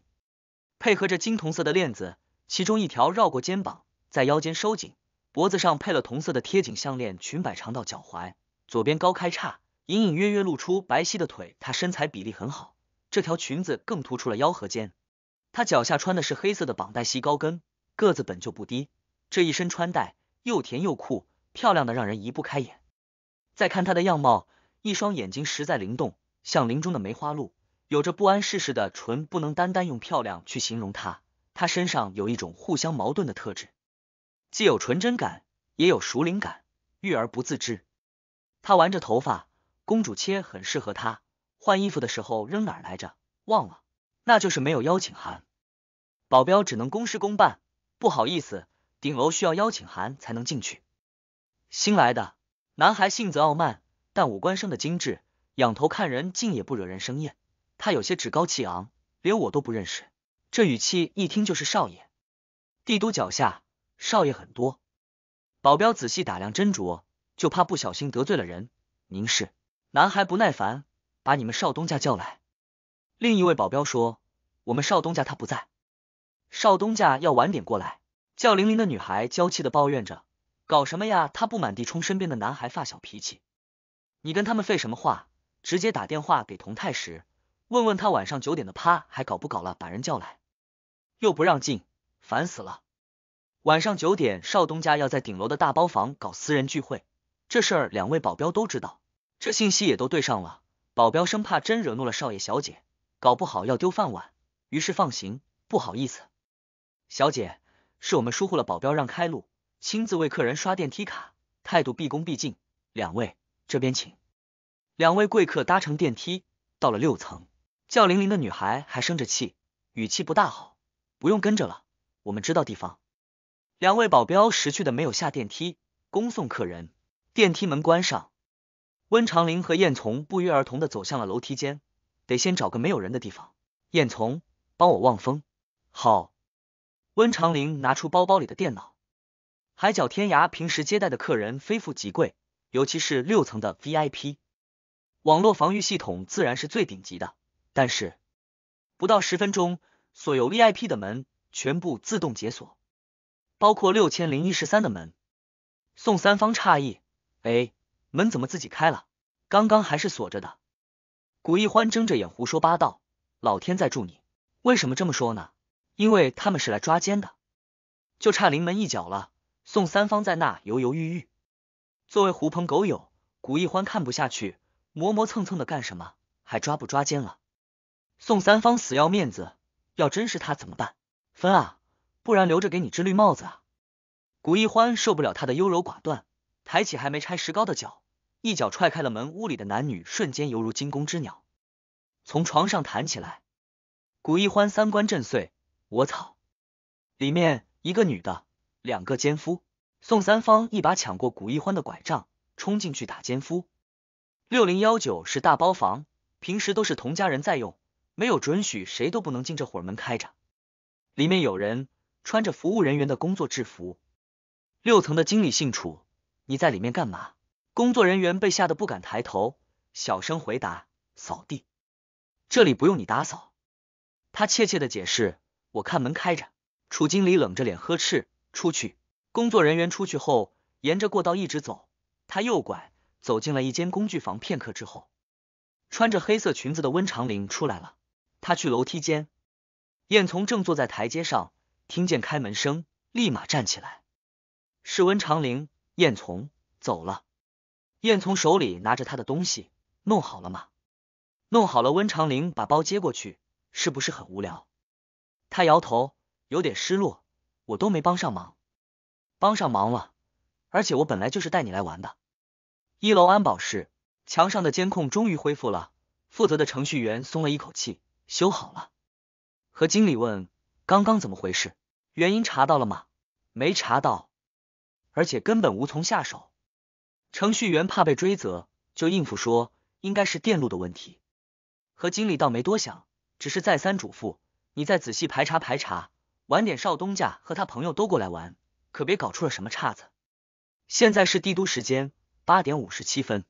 Speaker 1: 配合着金铜色的链子，其中一条绕过肩膀，在腰间收紧，脖子上配了同色的贴颈项链，裙摆长到脚踝，左边高开叉。隐隐约约露出白皙的腿，她身材比例很好，这条裙子更突出了腰和肩。她脚下穿的是黑色的绑带细高跟，个子本就不低，这一身穿戴又甜又酷，漂亮的让人移不开眼。再看她的样貌，一双眼睛实在灵动，像林中的梅花鹿，有着不谙世事的纯，不能单单用漂亮去形容她。她身上有一种互相矛盾的特质，既有纯真感，也有熟灵感，欲而不自知。她挽着头发。公主切很适合他。换衣服的时候扔哪儿来着？忘了，那就是没有邀请函。保镖只能公事公办，不好意思，顶楼需要邀请函才能进去。新来的男孩性子傲慢，但五官生的精致，仰头看人竟也不惹人生厌。他有些趾高气昂，连我都不认识。这语气一听就是少爷。帝都脚下少爷很多，保镖仔细打量斟酌，就怕不小心得罪了人。您是？男孩不耐烦，把你们少东家叫来。另一位保镖说：“我们少东家他不在，少东家要晚点过来。”叫玲玲的女孩娇气的抱怨着：“搞什么呀？”她不满地冲身边的男孩发小脾气：“你跟他们废什么话？直接打电话给童太时，问问他晚上九点的趴还搞不搞了，把人叫来。又不让进，烦死了。晚上九点，少东家要在顶楼的大包房搞私人聚会，这事儿两位保镖都知道。”这信息也都对上了，保镖生怕真惹怒了少爷小姐，搞不好要丢饭碗，于是放行。不好意思，小姐，是我们疏忽了。保镖让开路，亲自为客人刷电梯卡，态度毕恭毕敬。两位这边请。两位贵客搭乘电梯到了六层，叫玲玲的女孩还生着气，语气不大好。不用跟着了，我们知道地方。两位保镖识趣的没有下电梯，恭送客人。电梯门关上。温长林和燕从不约而同的走向了楼梯间，得先找个没有人的地方。燕从，帮我望风。好。温长林拿出包包里的电脑。海角天涯平时接待的客人非富即贵，尤其是六层的 VIP，网络防御系统自然是最顶级的。但是不到十分钟，所有 VIP 的门全部自动解锁，包括六千零一十三的门。宋三方诧异，哎。门怎么自己开了？刚刚还是锁着的。古一欢睁着眼胡说八道：“老天在助你。”为什么这么说呢？因为他们是来抓奸的，就差临门一脚了。宋三方在那犹犹豫豫。作为狐朋狗友，古一欢看不下去，磨磨蹭蹭的干什么？还抓不抓奸了？宋三方死要面子，要真是他怎么办？分啊，不然留着给你织绿帽子啊。古一欢受不了他的优柔寡断，抬起还没拆石膏的脚。一脚踹开了门，屋里的男女瞬间犹如惊弓之鸟，从床上弹起来。古一欢三观震碎，我操！里面一个女的，两个奸夫。宋三方一把抢过古一欢的拐杖，冲进去打奸夫。六零幺九是大包房，平时都是同家人在用，没有准许谁都不能进。这会儿门开着，里面有人穿着服务人员的工作制服。六层的经理姓楚，你在里面干嘛？工作人员被吓得不敢抬头，小声回答：“扫地，这里不用你打扫。”他怯怯的解释：“我看门开着。”楚经理冷着脸呵斥：“出去！”工作人员出去后，沿着过道一直走，他右拐，走进了一间工具房。片刻之后，穿着黑色裙子的温长林出来了。他去楼梯间，燕从正坐在台阶上，听见开门声，立马站起来：“是温长林。”燕从走了。燕从手里拿着他的东西，弄好了吗？弄好了。温长林把包接过去，是不是很无聊？他摇头，有点失落。我都没帮上忙，帮上忙了，而且我本来就是带你来玩的。一楼安保室墙上的监控终于恢复了，负责的程序员松了一口气，修好了。和经理问，刚刚怎么回事？原因查到了吗？没查到，而且根本无从下手。程序员怕被追责，就应付说应该是电路的问题。何经理倒没多想，只是再三嘱咐：“你再仔细排查排查，晚点少东家和他朋友都过来玩，可别搞出了什么岔子。”现在是帝都时间八点五十七分。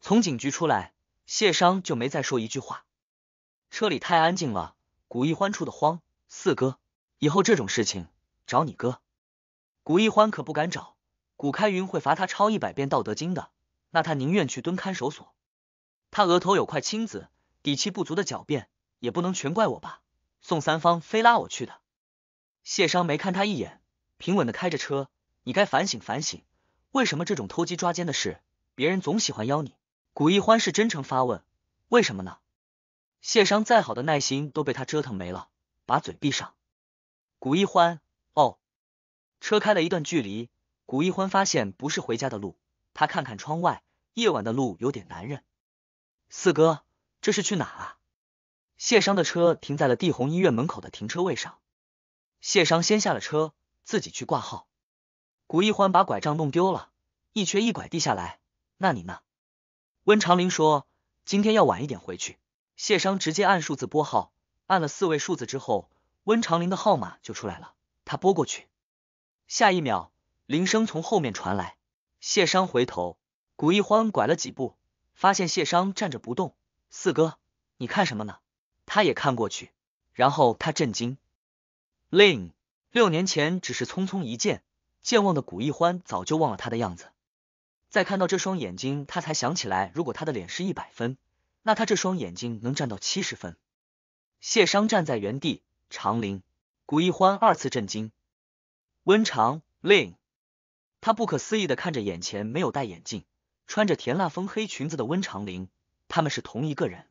Speaker 1: 从警局出来，谢商就没再说一句话。车里太安静了，古一欢处的慌。四哥，以后这种事情找你哥。古一欢可不敢找。古开云会罚他抄一百遍《道德经》的，那他宁愿去蹲看守所。他额头有块青紫，底气不足的狡辩，也不能全怪我吧？宋三芳非拉我去的。谢商没看他一眼，平稳的开着车。你该反省反省，为什么这种偷鸡抓奸的事，别人总喜欢邀你？古一欢是真诚发问，为什么呢？谢商再好的耐心都被他折腾没了，把嘴闭上。古一欢，哦，车开了一段距离。古一欢发现不是回家的路，他看看窗外，夜晚的路有点难认。四哥，这是去哪啊？谢商的车停在了帝宏医院门口的停车位上，谢商先下了车，自己去挂号。古一欢把拐杖弄丢了，一瘸一拐地下来。那你呢？温长林说今天要晚一点回去。谢商直接按数字拨号，按了四位数字之后，温长林的号码就出来了，他拨过去，下一秒。铃声从后面传来，谢商回头，古一欢拐了几步，发现谢商站着不动。四哥，你看什么呢？他也看过去，然后他震惊。令，六年前只是匆匆一见，健忘的古一欢早就忘了他的样子。再看到这双眼睛，他才想起来，如果他的脸是一百分，那他这双眼睛能占到七十分。谢商站在原地，长林，古一欢二次震惊。温长，Lin。他不可思议的看着眼前没有戴眼镜、穿着甜辣风黑裙子的温长林，他们是同一个人。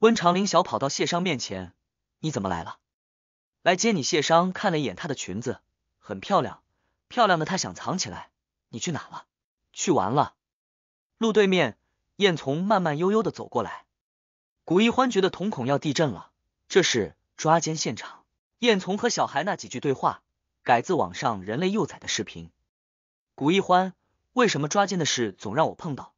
Speaker 1: 温长林小跑到谢商面前：“你怎么来了？来接你。”谢商看了一眼他的裙子，很漂亮，漂亮的他想藏起来。你去哪了？去玩了。路对面，燕从慢慢悠悠的走过来。古一欢觉得瞳孔要地震了，这是抓奸现场。燕从和小孩那几句对话，改自网上人类幼崽的视频。古一欢，为什么抓奸的事总让我碰到？